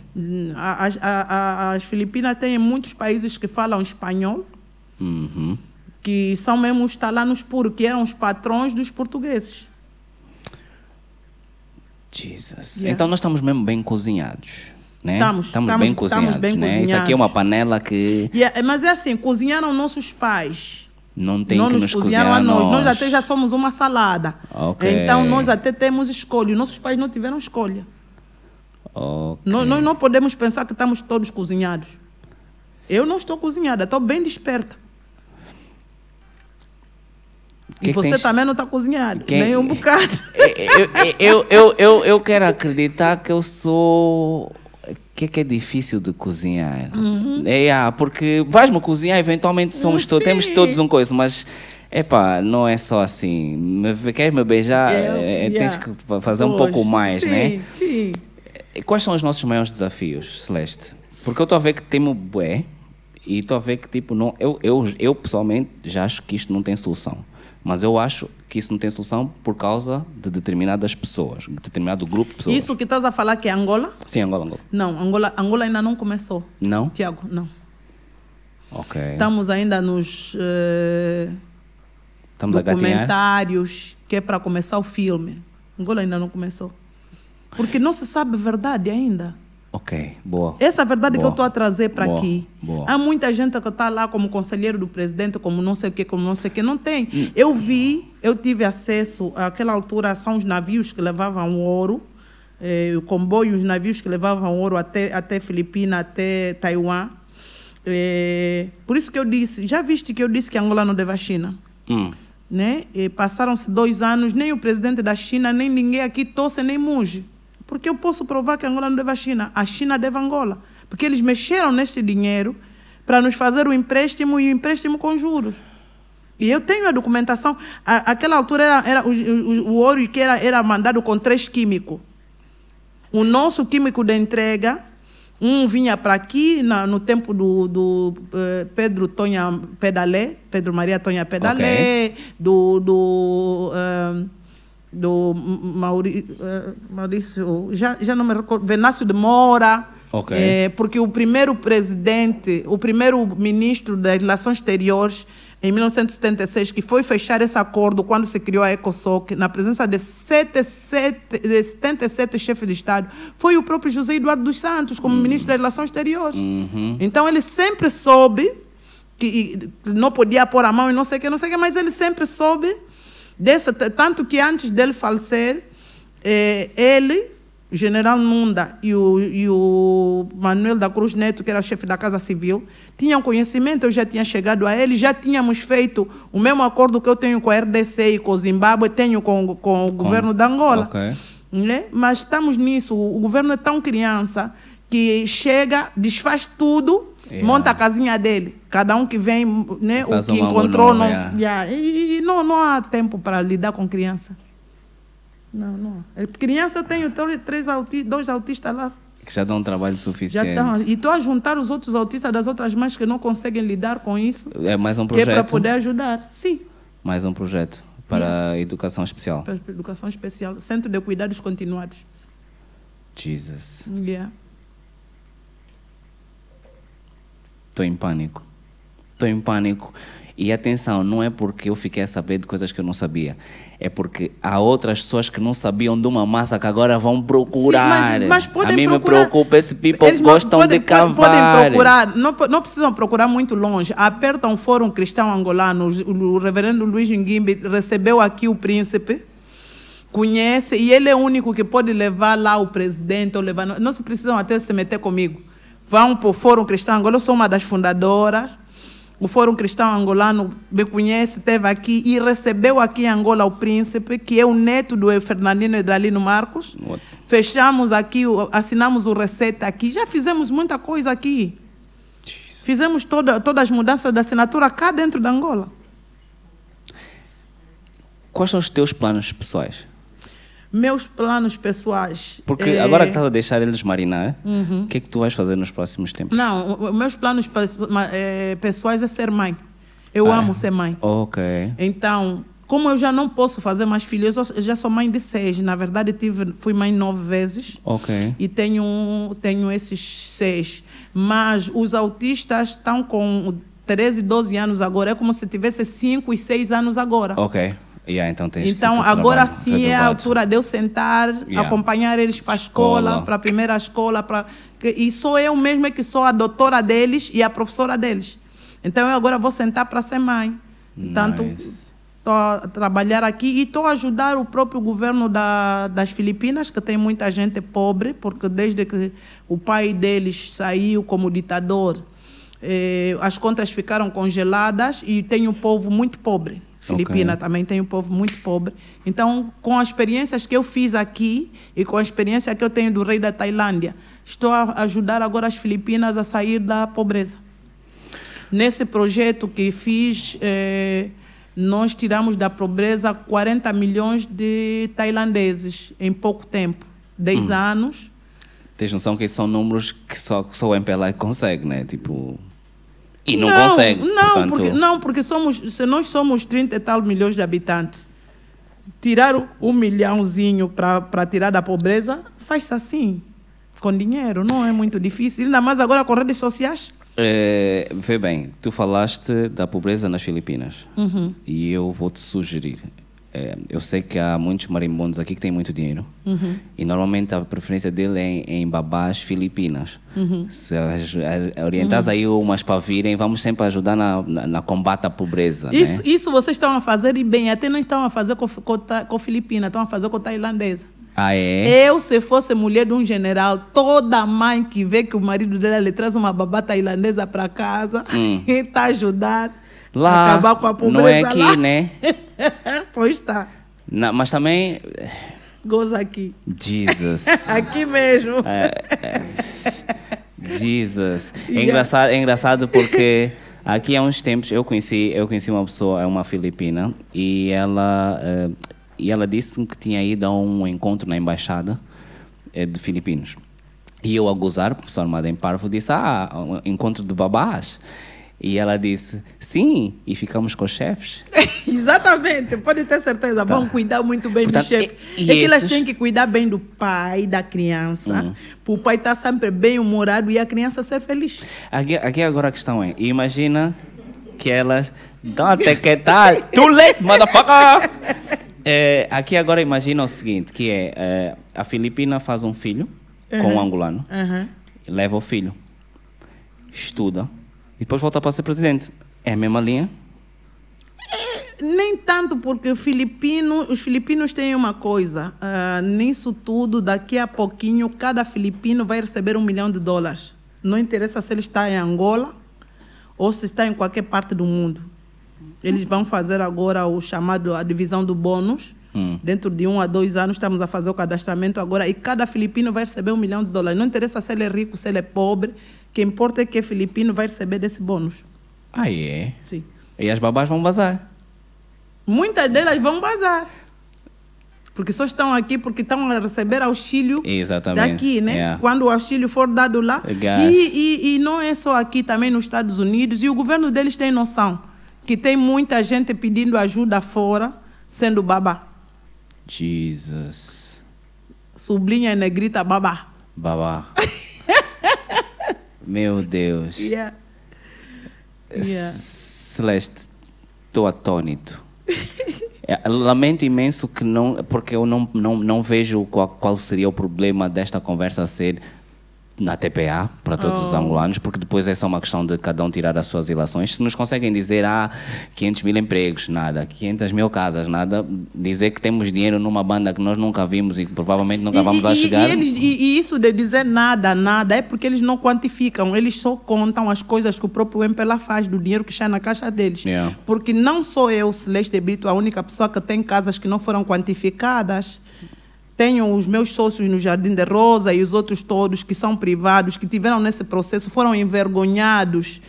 As, as Filipinas têm muitos países que falam espanhol. Uhum que são mesmo os talanos puros, que eram os patrões dos portugueses. Jesus. Yeah. Então nós estamos mesmo bem cozinhados. Né? Estamos, estamos, estamos bem cozinhados. Estamos bem né? cozinhados. Isso aqui é uma panela que. Yeah, mas é assim: cozinharam nossos pais. Não tem não que nos cozinhar a nós. nós. Nós até já somos uma salada. Okay. Então nós até temos escolha. Nossos pais não tiveram escolha. Okay. Nós, nós não podemos pensar que estamos todos cozinhados. Eu não estou cozinhada, estou bem desperta. Que e você tem... também não está cozinhando, Quem... nem um bocado. É, é, eu, é, eu, eu, eu, eu, quero acreditar que eu sou. que é que é difícil de cozinhar? Uhum. É, ah, porque vais-me cozinhar, eventualmente somos todos, temos todos um coisa, mas. Epá, não é só assim. Me, queres me beijar? Eu, yeah. Tens que fazer Hoje. um pouco mais, sim, né? Sim. Quais são os nossos maiores desafios, Celeste? Porque eu estou a ver que temo bué e estou a ver que, tipo, não, eu, eu, eu pessoalmente já acho que isto não tem solução. Mas eu acho que isso não tem solução por causa de determinadas pessoas, de determinado grupo de pessoas. Isso que estás a falar que é Angola? Sim, Angola, Angola. Não, Angola, Angola ainda não começou. Não? Tiago, não. Ok. Estamos ainda nos eh, Estamos documentários, que é para começar o filme. Angola ainda não começou. Porque não se sabe verdade ainda. Ok, boa. Essa é a verdade boa. que eu estou a trazer para aqui. Boa. Há muita gente que está lá como conselheiro do presidente, como não sei o quê, como não sei o quê, não tem. Hum. Eu vi, eu tive acesso, àquela altura são os navios que levavam ouro, eh, o comboio, os navios que levavam ouro até, até Filipina, até Taiwan. Eh, por isso que eu disse, já viste que eu disse que Angola não deve à China? Hum. Né? Passaram-se dois anos, nem o presidente da China, nem ninguém aqui tosse, nem munge. Porque eu posso provar que Angola não deve à China, a China deve à Angola. Porque eles mexeram neste dinheiro para nos fazer o empréstimo e o empréstimo com juros. E eu tenho a documentação. A, aquela altura era, era o, o, o, ouro que era, era mandado com três químicos. O nosso químico de entrega, um vinha para aqui na, no tempo do, do uh, Pedro Tonha Pedalé, Pedro Maria Tonha Pedalé, okay. do. do uh, do Mauri, eh, Maurício, já, já não me recordo, Venâncio de Moura, okay. é, porque o primeiro presidente, o primeiro ministro das Relações Exteriores, em 1976, que foi fechar esse acordo quando se criou a ECOSOC, na presença de, 77, de 77 chefes de Estado, foi o próprio José Eduardo dos Santos, como uhum. ministro das Relações Exteriores. Uhum. Então, ele sempre soube que, que não podia pôr a mão e não sei o que, não sei o que, mas ele sempre soube Dessa, tanto que antes dele falecer, eh, ele, o general Nunda e o, e o Manuel da Cruz Neto, que era chefe da Casa Civil, tinham conhecimento, eu já tinha chegado a ele, já tínhamos feito o mesmo acordo que eu tenho com a RDC e com o Zimbábue, tenho com, com o com, governo da Angola. Okay. Né? Mas estamos nisso, o governo é tão criança que chega, desfaz tudo Yeah. É. Monta a casinha dele. Cada um que vem, né, o que encontrou. Não, né? é? yeah. Yeah. E, e, não, não há tempo para lidar com criança. Não, não. É, criança, eu tenho três dois autistas lá. Que já dão um trabalho suficiente. Já E estou a juntar os outros autistas das outras mães que não conseguem lidar com isso. É mais um projeto. Que é para poder ajudar. Sim. Mais um projeto para a educação especial. Para a educação especial. Centro de Cuidados Continuados. Jesus. Yeah. Estou em pânico. Estou em pânico. E atenção, não é porque eu fiquei a saber de coisas que eu não sabia. É porque há outras pessoas que não sabiam de uma massa que agora vão procurar. Sim, mas, mas a mim procurar. me preocupa, esse people Eles gostam podem, de cavar. Podem procurar, não, não precisam procurar muito longe. Apertam um Fórum Cristão Angolano, o reverendo Luiz Nguimbe recebeu aqui o príncipe conhece e ele é o único que pode levar lá o presidente ou levar. Não se precisam até se meter comigo vão para o Fórum Cristão Angolano, eu sou uma das fundadoras. O Fórum Cristão Angolano me conhece, esteve aqui e recebeu aqui em Angola o príncipe, que é o neto do Fernandino Hidralino Marcos. Fechamos aqui, assinamos o receita aqui, já fizemos muita coisa aqui. Jesus. Fizemos toda, todas as mudanças da assinatura cá dentro da Angola. Quais são os teus planos pessoais? meus planos pessoais. Porque é... agora que estás a deixar eles marinar, uhum. o que é que tu vais fazer nos próximos tempos? Não, meus planos é, pessoais é ser mãe. Eu ah, é? amo ser mãe. Ok. Então, como eu já não posso fazer mais filhos, eu já sou mãe de seis. Na verdade, tive, fui mãe nove vezes. Ok. E tenho, tenho esses seis. Mas os autistas estão com 13, 12 anos agora. É como se tivesse 5 e 6 anos agora. Ok. Yeah, então então agora trabalho, sim é a altura de eu sentar, yeah. acompanhar eles para a escola, para a primeira escola. Pra... E sou eu mesma que sou a doutora deles e a professora deles. Então eu agora vou sentar para ser mãe. Tanto estou a trabalhar aqui e estou a ajudar o próprio governo da, das Filipinas, que tem muita gente pobre, porque desde que o pai deles saiu como ditador, eh, as contas ficaram congeladas e tem um povo muito pobre. Filipina okay. também tem um povo muito pobre. Então, com as experiências que eu fiz aqui e com a experiência que eu tenho do rei da Tailândia, estou a ajudar agora as Filipinas a sair da pobreza. Nesse projeto que fiz, eh, nós tiramos da pobreza 40 milhões de tailandeses em pouco tempo 10 hum. anos. Tens noção que são números que só, só o MPLA consegue, né? Tipo. E não, não consegue. Não, portanto... porque, não, porque somos, se nós somos 30 e tal milhões de habitantes, tirar um milhãozinho para tirar da pobreza, faz-se assim, com dinheiro, não é muito difícil. Ainda mais agora com redes sociais. É, vê bem, tu falaste da pobreza nas Filipinas uhum. e eu vou te sugerir é, eu sei que há muitos marimbondos aqui que têm muito dinheiro uhum. e normalmente a preferência dele é em, em babás filipinas. Uhum. Se as, uhum. aí umas para virem, vamos sempre ajudar na, na, na combate à pobreza. Né? Isso, né? isso vocês estão a fazer e bem, até não estão a fazer com, com, com filipina, estão a fazer com tailandesa. Ah, é? Eu, se fosse mulher de um general, toda mãe que vê que o marido dela lhe traz uma babá tailandesa para casa hum. *laughs* e está ajudar? lá. Acabar com a pobreza. Não é aqui, lá. né? *laughs* pois está. Mas também. *sighs* Goza aqui. Jesus. *laughs* aqui mesmo. É, é. Jesus. *laughs* É engraçado, é engraçado porque. Aqui há uns tempos eu conheci, eu conheci uma pessoa, é uma filipina, e ela, uh, e ela disse que tinha ido a um encontro na embaixada uh, de filipinos. E eu a gozar, professor Madem Parvo, disse, ah, um encontro de babás. E ela disse, sim, e ficamos com chefes. *laughs* Exatamente, pode ter certeza. Tá. Vão cuidar muito bem Portanto, do chefe. e é esses... que elas têm que cuidar bem do pai, da criança, para hum. o pai estar tá sempre bem-humorado e a criança ser feliz. Aqui, aqui agora a questão é, imagina que elas... até que tal? *laughs* Too late, motherfucker! *laughs* É, aqui agora imagina o seguinte, que é, é a Filipina faz um filho com um angolano, leva o filho, estuda, depois voltar para ser presidente. É a mesma linha? É, nem tanto, porque filipino, os filipinos têm uma coisa. Uh, nisso tudo, daqui a pouquinho, cada filipino vai receber um milhão de dólares. Não interessa se ele está em Angola ou se está em qualquer parte do mundo. Eles vão fazer agora o chamado a divisão do bônus. Hum. Dentro de um a dois anos estamos a fazer o cadastramento agora e cada filipino vai receber um milhão de dólares. Não interessa se ele é rico, se ele é pobre, o que importa é que o filipino vai receber desse bônus. Ah, é? Sim. E as babás vão vazar? Muitas delas vão vazar. Porque só estão aqui porque estão a receber auxílio Exatamente. daqui, né? Yeah. É. Quando o auxílio for dado lá. É e, e, e não é só aqui, também nos Estados Unidos. E o governo deles tem noção que tem muita gente pedindo ajuda fora, sendo babá. Jesus. Sublinha e negrita babá. Babá. *laughs* Meu Deus. Yeah. Yeah. Celeste, estou atônito. É, lamento imenso que não, porque eu não, não, não vejo qual, qual seria o problema desta conversa ser na TPA para todos oh. os angolanos, porque depois é só uma questão de cada um tirar as suas ilações. Se nos conseguem dizer, ah, 500 mil empregos, nada, 500 mil casas, nada, dizer que temos dinheiro numa banda que nós nunca vimos e que provavelmente nunca e, vamos e, lá e, chegar. e, isso de dizer nada, nada, é porque eles não quantificam, eles só contam as coisas que o próprio MPLA faz, do dinheiro que está na caixa deles. Yeah. Porque não sou eu, Celeste Brito, a única pessoa que tem casas que não foram quantificadas. Tenho os meus sócios no Jardim de Rosa e os outros todos que são privados, que tiveram nesse processo, foram envergonhados,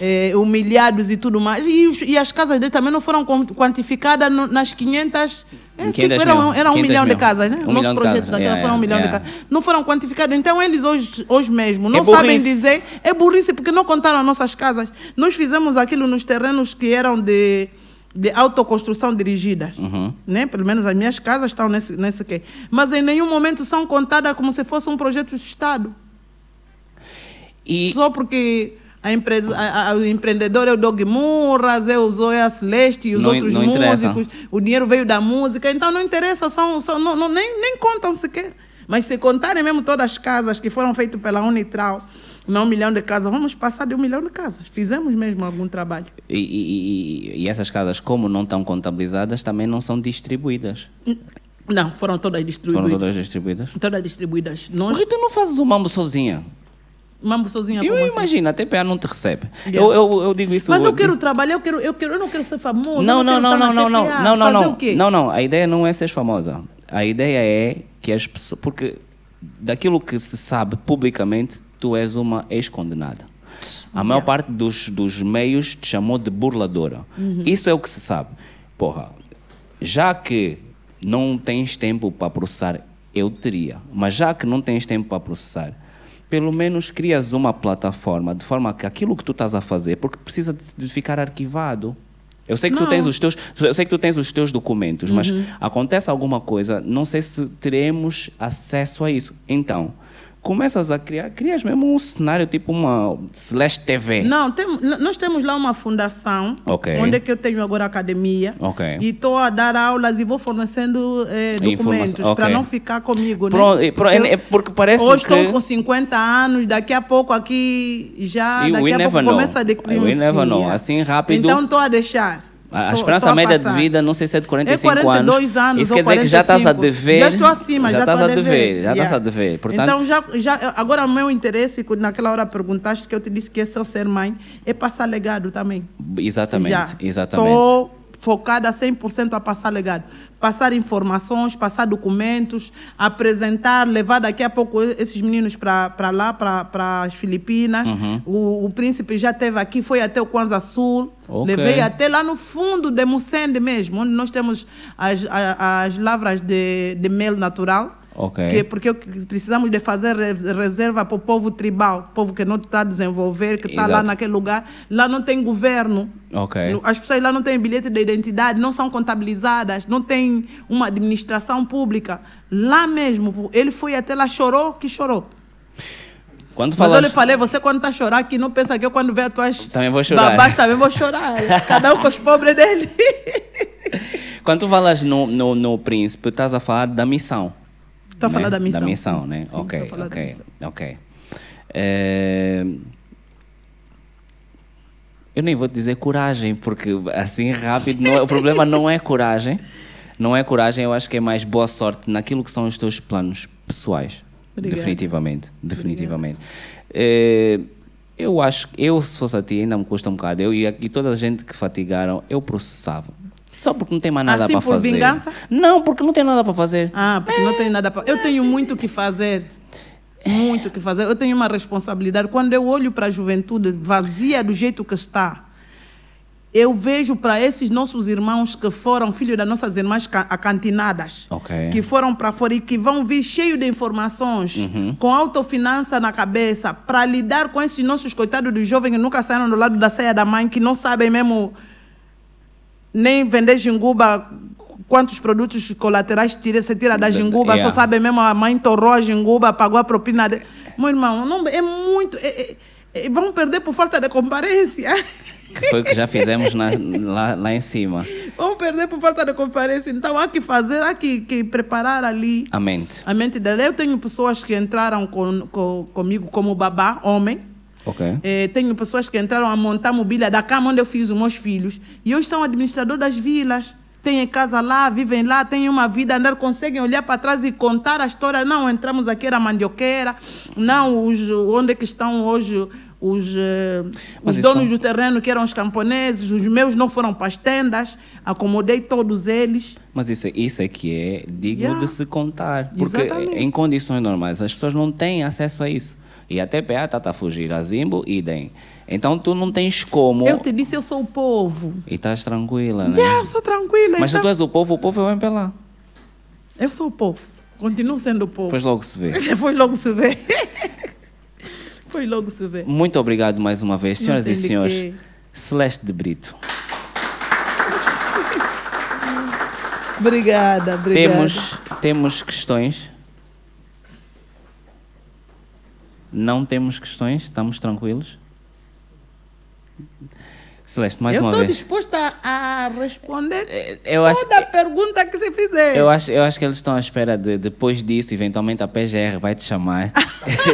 eh, humilhados e tudo mais. E, os, e, as casas deles também não foram quantificadas no, nas 500. É, era, era um milhão mil. de casas, né? Um o nosso projeto daquela yeah, é, um milhão yeah. de é. casas. Não foram quantificados. Então, eles hoje, hoje mesmo não é sabem dizer. É burrice, porque não contaram as nossas casas. Nós fizemos aquilo nos terrenos que eram de de autoconstrução dirigidas. Uhum. Né? Pelo menos as minhas casas estão nesse, nesse quê. Mas em nenhum momento são contadas como se fosse um projeto de Estado. E... Só porque a empresa, a, a, o empreendedor é o Dog Murras, é o Zoya é Celeste e os não, outros não músicos. Interessa. O dinheiro veio da música, então não interessa, são, são não, não, nem, nem contam sequer. Mas se contarem mesmo todas as casas que foram feitas pela Unitral, não é um milhão de casas, vamos passar de um milhão de casas. Fizemos mesmo algum trabalho. E, e, e essas casas, como não estão contabilizadas, também não são distribuídas. Não, foram todas distribuídas. Foram todas distribuídas? Todas distribuídas. Nós... Por que tu não fazes o mambo sozinha? mambo sozinha eu assim? imagino, assim? a TPA não te recebe. Yeah. Eu, eu, eu, digo isso. Mas eu quero trabalhar, eu, quero, eu, quero, eu não quero ser famosa. Não, não, não, não, não, não, não, não, não. Não, não, a ideia não é ser famosa. A ideia é que as pessoas. Porque daquilo que se sabe publicamente, tu és uma ex-condenada. A maior yeah. parte dos, dos meios te chamou de burladora. Uhum. Isso é o que se sabe. Porra, já que não tens tempo para processar, eu teria. Mas já que não tens tempo para processar, pelo menos crias uma plataforma de forma que aquilo que tu estás a fazer, porque precisa de ficar arquivado. Eu sei que tu tens os teus, eu sei que tu tens os teus documentos, uhum. mas acontece alguma coisa, não sei se teremos acesso a isso. Então, começas a criar, crias mesmo um cenário tipo uma Slash TV. Não, tem, nós temos lá uma fundação, okay. onde é que eu tenho agora academia, okay. e estou a dar aulas e vou fornecendo eh, documentos okay. para não ficar comigo. Pronto, né? Eh, porque, é porque parece hoje que... estou com 50 anos, daqui a pouco aqui já, e daqui a pouco começa a declinar. We never know, assim rápido. Então estou a deixar. A, esperança média de vida, não sei se é de 45 é 42 anos. anos. Isso quer dizer 45. que já estás a dever. Já estou acima, já, estás a dever. já estás a dever. Portanto, então, já, já, agora o meu interesse, naquela hora perguntaste que eu te disse que é só ser mãe, é passar legado também. Exatamente, já. exatamente. Estou focada 100% a passar legado passar informações, passar documentos, apresentar, levar daqui a pouco esses meninos para lá, para as Filipinas. Uhum. O, o, príncipe já esteve aqui, foi até o Kwanza Sul. Okay. Levei até lá no fundo de Mucende mesmo, onde nós temos as, as, as lavras de, de mel natural. Okay. Que, porque precisamos de fazer reserva para o povo tribal, povo que não está a desenvolver, que está lá naquele lugar. Lá não tem governo. Okay. As pessoas lá não têm bilhete de identidade, não são contabilizadas, não tem uma administração pública. Lá mesmo, ele foi até lá, chorou que chorou. Quando falas... Mas eu lhe falei, você quando está a chorar aqui, não pensa que eu quando ver as tuas também vou chorar. babás também vou chorar. *laughs* Cada um com os pobres dele. quando tu falas no, no, no príncipe, estás a falar da missão. Estou né? falando da missão. Da missão, né? Sim, ok, ok, ok. É... Eu nem vou dizer coragem, porque assim é rápido não... É, o problema não é coragem. Não é coragem, eu acho que é mais boa sorte naquilo que são os teus planos pessoais. Obrigada. Definitivamente, definitivamente. É... eu acho, que eu se fosse a ti, ainda me custa um bocado. Eu e, e toda a gente que fatigaram, eu processava só porque não tem mais nada assim, para fazer. Vingança? Não, porque não tem nada para fazer. Ah, porque é. não tem nada para. Eu tenho muito o que fazer. É. Muito o que fazer. Eu tenho uma responsabilidade. Quando eu olho para a juventude vazia do jeito que está, eu vejo para esses nossos irmãos que foram filhos das nossas irmãs acantinadas, okay. que foram para fora e que vão vir cheio de informações, uhum. com autofinança na cabeça, para lidar com esses nossos coitados de jovens que nunca saíram do lado da ceia da mãe, que não sabem mesmo nem vender jinguba quantos produtos colaterais tira, você tira da jinguba, yeah. só sabe mesmo, a mãe torrou a jinguba, pagou a propina dele. Meu irmão, não, é muito. É, é, é vão perder por falta de comparência. Que foi o que já fizemos na, lá, lá em cima. Vão perder por falta de comparência. Então há que fazer, há que, que preparar ali. A mente. A mente dela. Eu tenho pessoas que entraram com, com, comigo como babá, homem Okay. É, tenho pessoas que entraram a montar mobília da cama onde eu fiz os meus filhos. E hoje são administrador das vilas. Têm casa lá, vivem lá, têm uma vida, andar, conseguem olhar para trás e contar a história. Não, entramos aqui, era mandioqueira. Não, os, onde é que estão hoje os, eh, os donos são... do terreno que eram os camponeses, os meus não foram para as tendas, acomodei todos eles. Mas isso, isso é que é digno yeah. de se contar, porque Exatamente. em condições normais as pessoas não têm acesso a isso. E a TPA, Tata a Zimbo, idem. Então tu não tens como. Eu te disse, eu sou o povo. E estás tranquila, né? Yeah, sou tranquila. Mas então... tu és o povo, o povo é o MPLA. Eu sou o povo. Continuo sendo o povo. Pois logo se vê. Depois *laughs* logo se vê. Foi logo se vê. Muito obrigado mais uma vez, senhoras e senhores. Que... Celeste de Brito. obrigada, obrigada. Temos, temos questões. Não temos questões, estamos tranquilos. Celeste, mais eu uma vez. Eu estou disposta a responder é, é, eu toda a pergunta que se fizer. Eu acho, eu acho que eles estão à espera de, depois disso, eventualmente a PGR vai te chamar.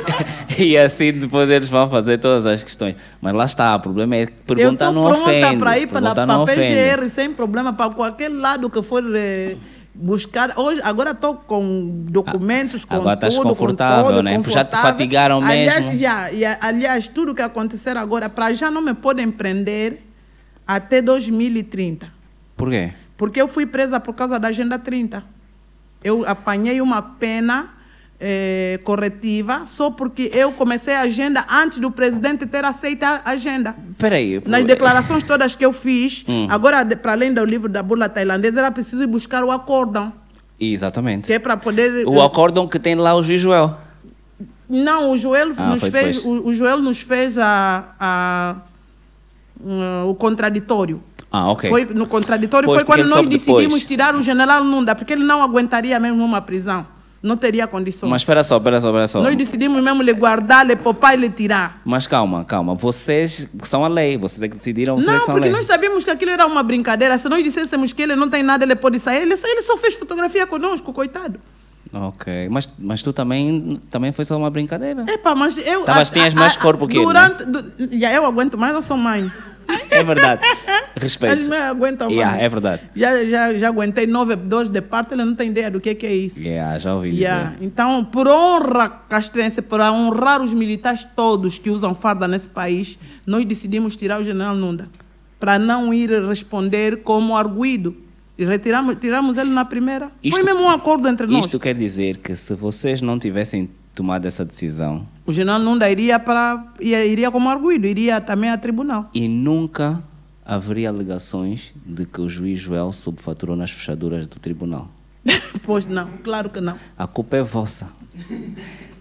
*laughs* e assim depois eles vão fazer todas as questões. Mas lá está, o problema é perguntar não ofende. Eu estou pronta para ir para a PGR sem problema, para qualquer lado que for... Eh, buscar. Hoje, agora estou com documentos, ah, com agora tá tudo. confortável, com todo, né? Confortável. Já te fatigaram aliás, mesmo. Já, e, aliás, tudo que acontecer agora, para já não me podem prender até 2030. Por quê? Porque eu fui presa por causa da Agenda 30. Eu apanhei uma pena eh, corretiva só porque eu comecei a agenda antes do presidente ter aceito a agenda. Peraí. Nas declarações *laughs* todas que eu fiz, hum. agora, para além do livro da burla tailandesa, era preciso ir buscar o acórdão. Exatamente. Que é para poder. O eh, acórdão que tem lá o Joel. Não, o Joel ah, nos fez, o, o, Joel nos fez a, a um, uh, o contraditório. Ah, ok. Foi no contraditório pois, foi quando nós decidimos depois. tirar o general Nunda, porque ele não aguentaria mesmo uma prisão não teria condições. Mas espera só, espera só, espera só. Nós decidimos mesmo lhe guardar, lhe poupar e lhe tirar. Mas calma, calma. Vocês são a lei, vocês é que decidiram vocês Não, é que porque lei. nós sabíamos que aquilo era uma brincadeira. Se nós dissessemos que ele não tem nada, ele pode sair. Ele, ele só fez fotografia conosco, coitado. Ok, mas, mas tu também, também foi só uma brincadeira. Epa, mas eu... Tavas, tá, tinhas mais corpo que durante, ele, né? eu aguento mais, eu sou mãe. É verdade. Respeito. Eles não aguentam mais. é verdade. Já, já, já aguentei nove dores de parto, ele não tem ideia do que, é que é isso. Yeah, já ouvi yeah. dizer. Então, por honra castrense, para honrar os militares todos que usam farda nesse país, nós decidimos tirar o general Nunda para não ir responder como arguído. E retiramos, tiramos ele na primeira. Isto, Foi mesmo um acordo entre nós. Isto quer dizer que se vocês não tivessem tomado essa decisão, o general não iria para iria como arguído, iria também a tribunal. E nunca haveria alegações de que o juiz Joel subfaturou nas fechaduras do tribunal. *laughs* pois não, claro que não. A culpa é vossa.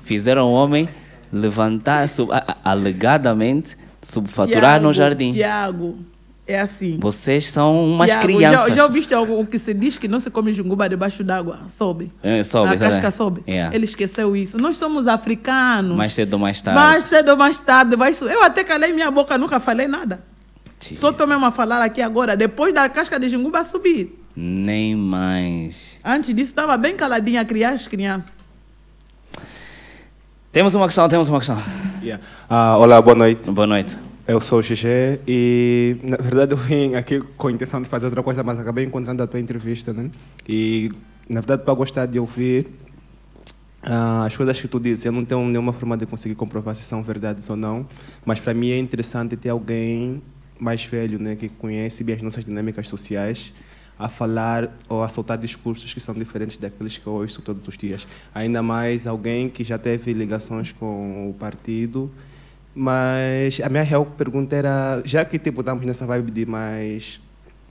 Fizeram o homem levantar, sub, alegadamente, subfaturar Tiago, no jardim. Tiago, é assim. Vocês são umas crianças. Já, já ouviste algo que se diz que não se come junguba debaixo d'água? Sobe. É, sobe. A casca é. sobe. Yeah. É. Ele esqueceu isso. Nós somos africanos. Mais cedo ou mais tarde. Mais cedo ou mais tarde. Vai Eu até calei minha boca, nunca falei nada. Só estou mesmo a falar aqui agora, depois da casca de junguba subir. Nem mais. Antes disso, estava bem caladinha a criar as crianças. Temos uma questão, temos uma questão. Yeah. Ah, olá, boa noite. Boa noite. Eu sou o Xixé e, na verdade, eu vim aqui com a intenção de fazer outra coisa, mas acabei encontrando a tua entrevista, né? E, na verdade, para gostar de ouvir uh, as coisas que tu dizes, eu não tenho nenhuma forma de conseguir comprovar se são verdades ou não, mas para mim é interessante ter alguém mais velho, né, que conhece bem as nossas dinâmicas sociais, a falar ou a soltar discursos que são diferentes daqueles que eu ouço todos os dias. Ainda mais alguém que já teve ligações com o partido mas a minha real pergunta era, já que tipo estamos nessa vibe de mais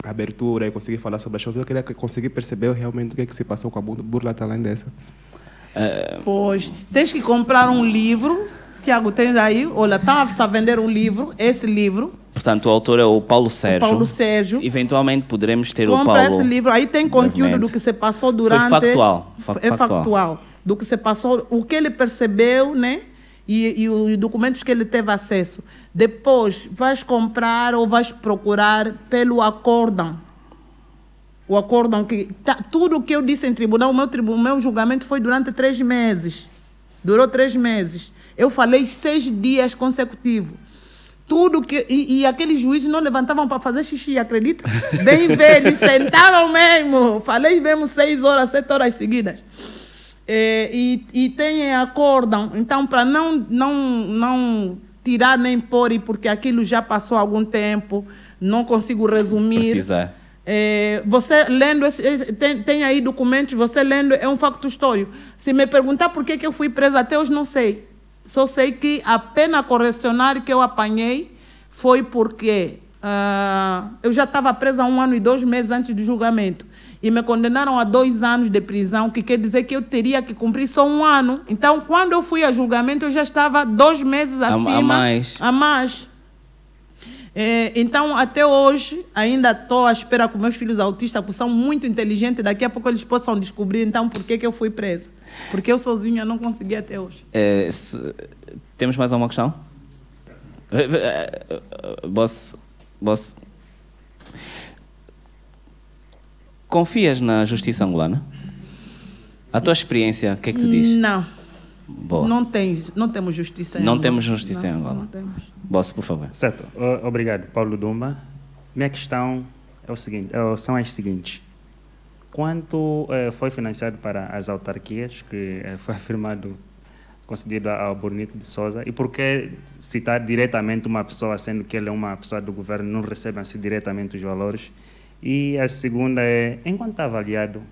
abertura e conseguir falar sobre as coisas, eu queria conseguir perceber realmente o que é que se passou com a burla talandesa. Tá é... Pois, tens que comprar um livro. Tiago, tens aí, olha, tá, estava a vender um livro, esse livro, Portanto, o autor é o Paulo Sérgio. O Paulo Sérgio. Eventualmente poderemos ter Compra o Paulo. Compra esse livro. Aí tem conteúdo Realmente. do que se passou durante. Foi factual. Fa é factual. Do que se passou, o que ele percebeu, né? e, e os documentos que ele teve acesso. Depois vais comprar ou vais procurar pelo acórdão. O acórdão que. Tá, tudo o que eu disse em tribunal, o meu, tribunal, meu julgamento foi durante três meses. Durou três meses. Eu falei seis dias consecutivos. Tudo que. E, e aqueles juízes não levantavam para fazer xixi, acredita? *laughs* Bem velhos, sentavam mesmo. Falei mesmo seis horas, sete horas seguidas. É, e, e têm é, acordam. Então, para não, não, não tirar nem pôr, e porque aquilo já passou algum tempo, não consigo resumir. Precisa. É, é você lendo, esse, tem, tem, aí documentos, você lendo, é um facto histórico. Se me perguntar por que, que eu fui presa até hoje, não sei. Só sei que a pena correcionária que eu apanhei foi porque uh, eu já estava presa um ano e dois meses antes do julgamento e me condenaram a dois anos de prisão, que quer dizer que eu teria que cumprir só um ano. Então, quando eu fui a julgamento, eu já estava dois meses acima. A, mais. A mais. É, então, até hoje, ainda estou à espera com meus filhos autistas, porque são muito inteligentes, daqui a pouco eles possam descobrir, então, por que, que eu fui presa. Porque eu sozinha não consegui até hoje. É, temos mais alguma questão? Eh, eh, eh, boss, boss, Confias na justiça angolana? A tua experiência, o que é que te diz? Não. Boa. Não, tens, não temos justiça em Não temos justiça não, em Angola. Bossa, por favor. Certo. obrigado, Paulo Duma. Minha questão é o seguinte, é, são as seguintes. Quanto eh, foi financiado para as autarquias que eh, *laughs* foi afirmado concedido ao Bonito de Souza e por que citar diretamente uma pessoa, sendo que ele é uma pessoa do governo, não recebem-se assim diretamente os valores e a segunda é, enquanto está avaliado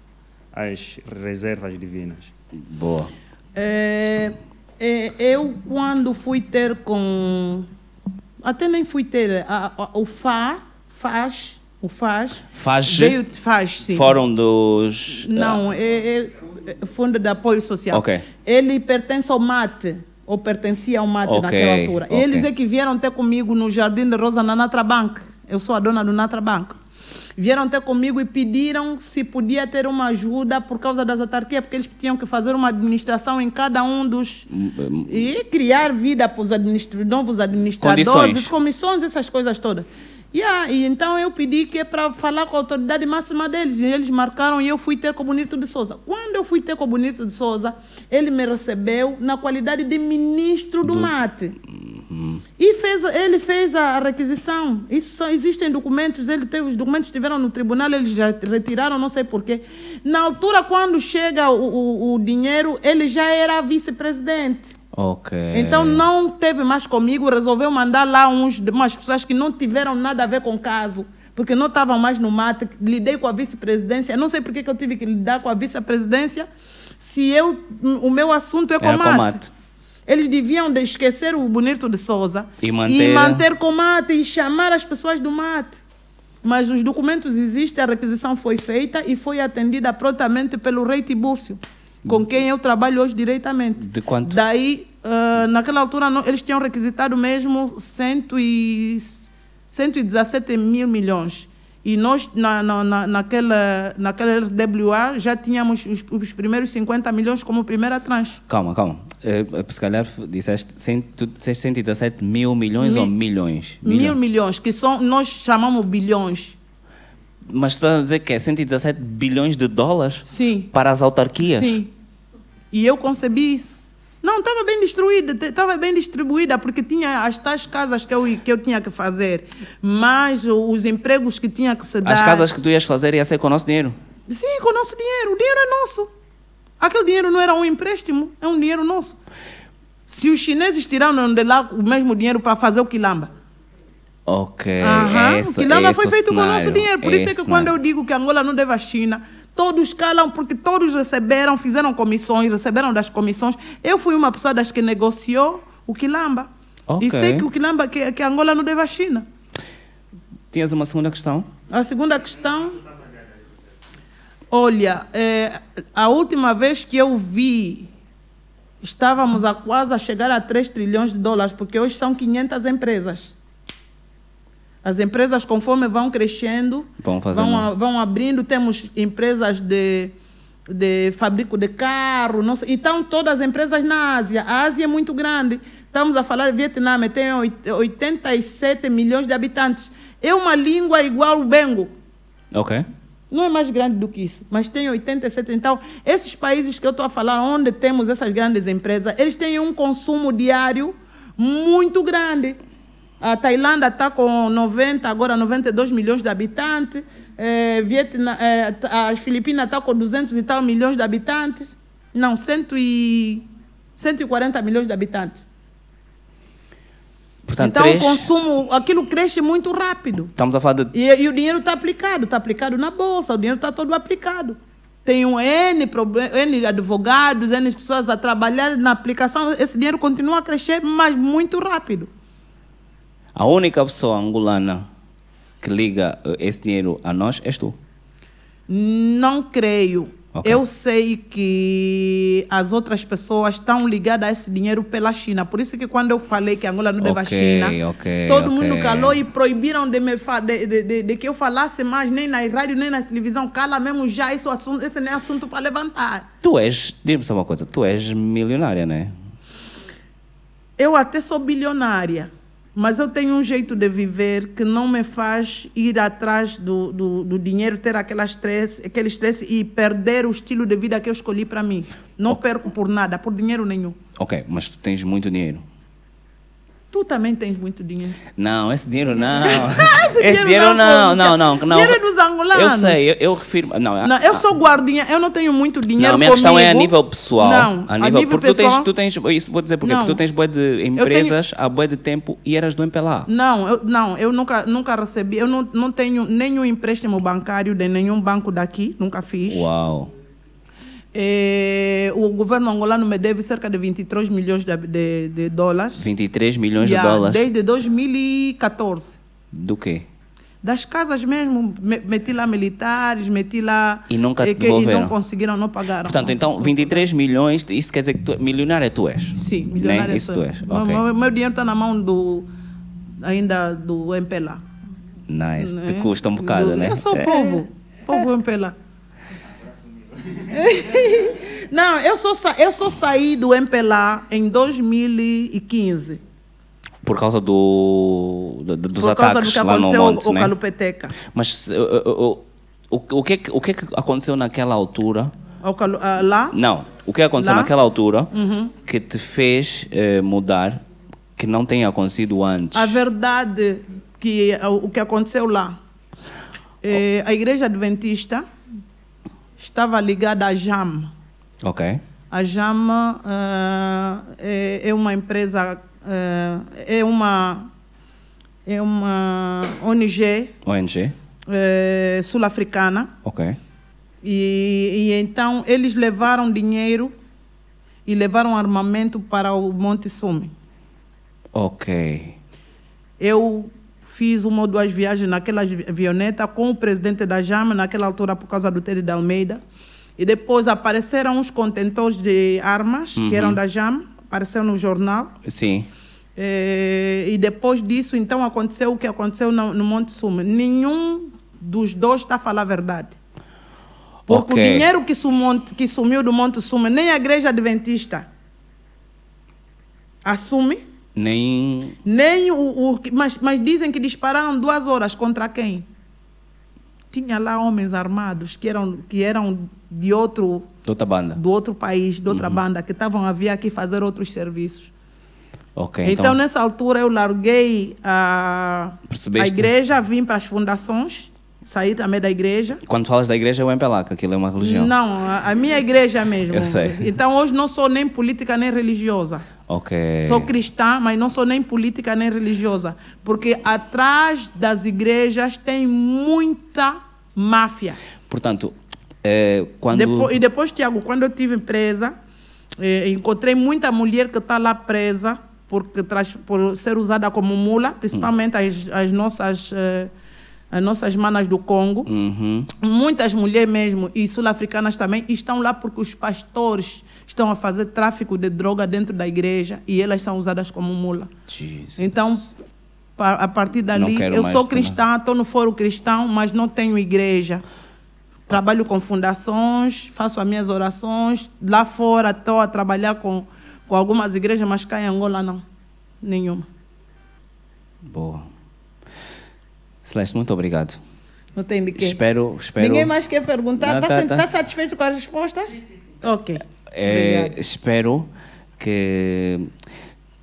as reservas divinas? Boa. É, é, eu, quando fui ter com... Até nem fui ter, a, a, o fá, faz, o faz, faz veio, faz sim. Fórum dos... Não, ah. é, é, é Fundo de Apoio Social. Ok. Ele pertence ao MATE ou pertencia ao mate okay, naquela altura. Okay. Eles é que vieram ter comigo no Jardim de Rosa na Natrabank. Eu sou a dona do Natrabank vieram até comigo e pediram se podia ter uma ajuda por causa das autarquias, porque eles tinham que fazer uma administração em cada um dos. Hum, hum. e criar vida para os administ... novos administradores, comissões, essas coisas todas. Yeah, e então eu pedi que é para falar com a autoridade máxima deles. E eles marcaram e eu fui ter com o Bonito de Souza. Quando eu fui ter com o Bonito de Souza, ele me recebeu na qualidade de ministro do, do... mate. Uhum. E fez, ele fez a requisição. Isso só existem documentos. Ele teve, os documentos estiveram no tribunal, eles já retiraram, não sei porquê. Na altura, quando chega o, o, o dinheiro, ele já era vice-presidente. Ok. Então não teve mais comigo, resolveu mandar lá uns, umas pessoas que não tiveram nada a ver com o caso, porque não estavam mais no mate. Lidei com a vice-presidência. Não sei por que eu tive que lidar com a vice-presidência se eu, o meu assunto é com, o mate. Eles deviam de esquecer o Bonito de Souza e manter... e manter com mate e chamar as pessoas do mate. Mas os documentos existem, a requisição foi feita e foi atendida prontamente pelo rei Tibúrcio com quem eu trabalho hoje diretamente. De quanto? Daí, uh, naquela altura, não, eles tinham requisitado mesmo cento e, 117 mil milhões. E nós, na, na, naquela, naquela RWA, já tínhamos os, os primeiros 50 milhões como primeira tranche. Calma, calma. É, se calhar disseste, disseste 117 mil milhões mil, ou milhões? Mil milhões, que são, nós chamamos bilhões. Mas tu estás a dizer que é 117 bilhões de dólares Sim. para as autarquias? Sim. E eu concebi isso. Não, estava bem distribuída, estava bem distribuída, porque tinha as tais casas que eu, que eu tinha que fazer, mas os empregos que tinha que se dar. As casas que tu ias fazer ia ser com o nosso dinheiro? Sim, com o nosso dinheiro. O dinheiro é nosso. Aquele dinheiro não era um empréstimo, é um dinheiro nosso. Se os chineses tiraram de lá o mesmo dinheiro para fazer o quilamba, Ok. Aham, essa, que nada foi feito cenário, com o nosso dinheiro. Por isso é que quando eu digo que Angola não deve à China, todos calam porque todos receberam, fizeram comissões, receberam das comissões. Eu fui uma pessoa das que negociou o quilamba. Okay. E sei que o quilamba, que, que Angola não deve à China. Tinhas uma segunda questão? A segunda questão. Olha, é, a última vez que eu vi estávamos a quase a chegar a 3 trilhões de dólares, porque hoje são 500 empresas. As empresas, conforme vão crescendo, vão, fazendo... vão, vão abrindo, temos empresas de, de fabrico de carro, nossa, então, todas as empresas na Ásia. A Ásia é muito grande. Estamos a falar de Vietnã, tem 87 milhões de habitantes. É uma língua igual o Bengo. Ok. Não é mais grande do que isso, mas tem 87. Então, esses países que eu estou a falar, onde temos essas grandes empresas, eles têm um consumo diário muito grande. A Tailândia está com 90, agora 92 milhões de habitantes. É, Vietnã, eh, as Filipinas está com 200 e tal milhões de habitantes. Não, 100 e, 140 milhões de habitantes. Portanto, então três... o consumo, aquilo cresce muito rápido. Estamos a falar de... e, e o dinheiro está aplicado, está aplicado na bolsa, o dinheiro está todo aplicado. Tem um N, N advogados, N pessoas a trabalhar na aplicação, esse dinheiro continua a crescer, mas muito rápido. A única pessoa angolana que liga eh, esse dinheiro a nós és tu? Não creio. Okay. Eu sei que as outras pessoas estão ligadas a esse dinheiro pela China. Por isso que quando eu falei que Angola não deve okay, à China, okay, todo mundo calou e proibiram de, me de, de, de, de, que eu falasse mais nem na rádio, nem na televisão. Cala mesmo já, isso é assunto, esse não é assunto para levantar. Tu és, diz-me só uma coisa, tu és milionária, né? Eu até sou bilionária mas eu tenho um jeito de viver que não me faz ir atrás do, do, do dinheiro, ter aquela stress, aquele estresse e perder o estilo de vida que eu escolhi para mim. Não okay. perco por nada, por dinheiro nenhum. Ok, mas tu tens muito dinheiro. Tu também tens muito dinheiro. Não, esse dinheiro não. esse, *laughs* esse, dinheiro, *laughs* não, é não, não, não. Dinheiro é dos angolanos. Eu sei, eu, eu refiro. Não, não, eu ah, sou guardinha, eu não tenho muito dinheiro. Não, minha comigo. questão é a nível pessoal. Não, a nível, a nível porque pessoal, tu tens, tu tens, isso vou dizer porque, porque tu tens boa de empresas tenho, há boa de tempo e eras do MPLA. Não, eu, não, eu nunca, nunca recebi, eu não, não tenho nenhum empréstimo bancário de nenhum banco daqui, nunca fiz. Uau. É, o governo angolano me deve cerca de 23 milhões de, de, de dólares. 23 milhões de dólares? Desde 2014. Do quê? Das casas mesmo, meti lá militares, meti lá. E nunca é, eh, devolveram. E não conseguiram, não pagaram. Portanto, então, 23 milhões, isso quer dizer que tu, milionária é tu és? Sim, milionário né? É isso tu és. O okay. meu, meu dinheiro está na mão do. ainda do MPLA. Nice, né? te custa um bocado, do, né? Eu sou é. povo, povo MPLA. *laughs* Não, eu só, eu só saí do MPLA em 2015. Por causa do, dos Por ataques do lá no monte, o, né? Calupeteca. Mas o, o, o, o, que, o que aconteceu naquela altura? Calu, uh, lá? Não. O que aconteceu lá? naquela altura uhum. que te fez eh, mudar, que não tenha acontecido antes? A verdade que o que aconteceu lá. Eh, a igreja adventista estava ligada à JAM. Ok. A JAM uh, é, é, uma empresa, uh, é uma é uma ONG. ONG. Eh, sul-africana. Ok. E, e, então eles levaram dinheiro e levaram armamento para o Monte Sumi. Ok. Eu Fiz uma ou duas viagens naquela avioneta com o presidente da JAMA, naquela altura, por causa do Teddy da Almeida. E depois apareceram os contentores de armas, uhum. que eram da JAMA, apareceu no jornal. Sim. É, e depois disso, então, aconteceu o que aconteceu no, no Monte Suma. Nenhum dos dois está a falar a verdade. Porque okay. o dinheiro que, sumou, que, sumiu do Monte Suma, nem a igreja adventista assume. Nem. Nem o. o mas, mas dizem que dispararam duas horas contra quem? Tinha lá homens armados que eram, que eram de outro. De outra banda. Do outro país, de outra uhum. banda, que estavam a vir aqui fazer outros serviços. ok então, então, nessa altura, eu larguei a, a igreja, vim para as fundações, saí também da igreja. Quando falas da igreja, é o que aquilo é uma religião. Não, a, a minha igreja *laughs* mesmo. eu sei. Então, hoje não sou nem política nem religiosa. Okay. Sou cristã, mas não sou nem política nem religiosa. Porque atrás das igrejas tem muita máfia. Portanto, é, quando. e depois, Tiago, quando eu estive presa, é, encontrei muita mulher que está lá presa porque por ser usada como mula, principalmente as, as nossas. É, as nossas manas do Congo, uhum. muitas mulheres mesmo e sul-africanas também estão lá porque os pastores estão a fazer tráfico de droga dentro da igreja e elas são usadas como mula. Jesus. Então, a partir dali, eu sou cristã, estou no foro cristão, mas não tenho igreja. Trabalho com fundações, faço as minhas orações. Lá fora estou a trabalhar com, com algumas igrejas, mas cá em Angola não. Nenhuma. Boa. Celeste, muito obrigado. Não tem de quê. Espero, espero. Ninguém mais quer perguntar. Está tá, tá, tá. satisfeito com as respostas? Sim, sim, sim. Ok. É, espero que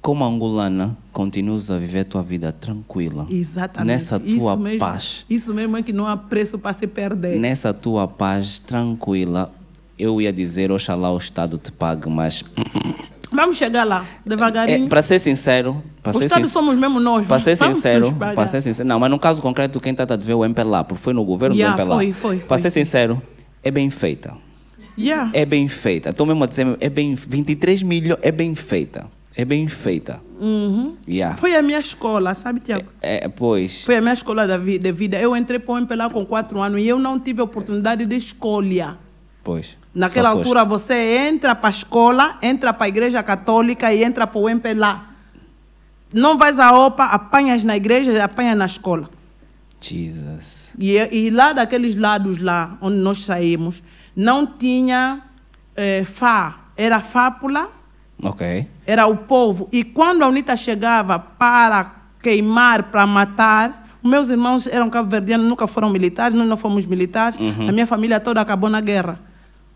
como angolana, continues a viver a tua vida tranquila. Exatamente. Nessa tua isso mesmo, paz. Isso mesmo é que não há preço para se perder. Nessa tua paz tranquila, eu ia dizer, oxalá o Estado te pague, mas... *coughs* Vamos chegar lá, devagarinho. É, para ser sincero... Para o ser Estado sin... somos mesmo nós. Para ser sincero, para ser sincero... Não, mas no caso concreto, quem trata de ver o MPLA, porque foi no governo yeah, do MPLA. foi, foi. Para ser sincero, é bem feita. Yeah. É bem feita. Estou mesmo a dizer, é bem, 23 milho é bem feita. É bem feita. Uhum. Yeah. Foi a minha escola, sabe, Tiago? É, é, pois. Foi a minha escola da vi de vida. Eu entrei para o MPLA com 4 anos e eu não tive oportunidade de escolha. Pois. Naquela altura foste. você entra para a escola, entra para a igreja católica e entra para o MPLA. Não vais à OPA, apanhas na igreja, apanhas na escola. Jesus. E, e lá daqueles lados lá onde nós saímos, não tinha eh, Fá, era Fápula, era o povo. E quando a UNITA chegava para queimar, para matar, meus irmãos eram cabo-verdianos, nunca foram militares, nós não fomos militares, uhum. a minha família toda acabou na guerra.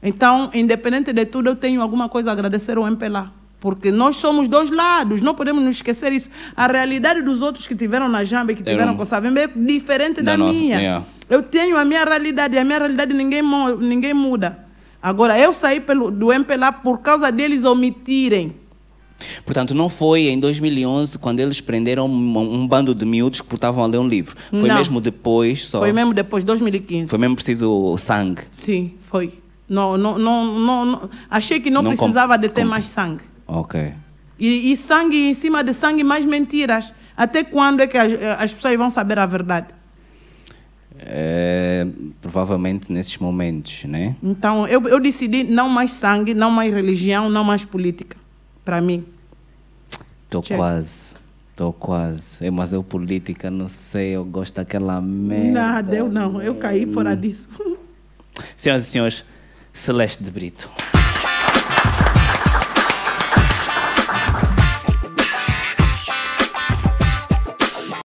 Então, independente de tudo, eu tenho alguma coisa a agradecer ao MPLA. Porque nós somos dois lados, não podemos nos esquecer isso. A realidade dos outros que tiveram na Jamba e que tiveram com Savimba é diferente da, da minha. eu tenho a minha realidade, e a minha realidade ninguém, ninguém muda. Agora, eu saí pelo, do MPLA por causa deles omitirem. Portanto, não foi em 2011 quando eles prenderam um, um bando de miúdos que portavam a ler um livro. Foi não. mesmo depois só. Foi mesmo depois, 2015. Foi mesmo preciso o sangue. Sim, foi. Não, não, não, não, não. achei que não, não precisava de ter mais sangue. Ok. E, e, sangue em cima de sangue, mais mentiras. Até quando é que as, as pessoas vão saber a verdade? É, provavelmente nesses momentos, né? Então, eu, eu decidi não mais sangue, não mais religião, não mais política. Para mim. Estou quase. Estou quase. É, mas eu, política, não sei, eu gosto daquela merda. Nada, eu não. Eu caí fora hum. disso. *laughs* Senhoras e senhores, Celeste de Brito.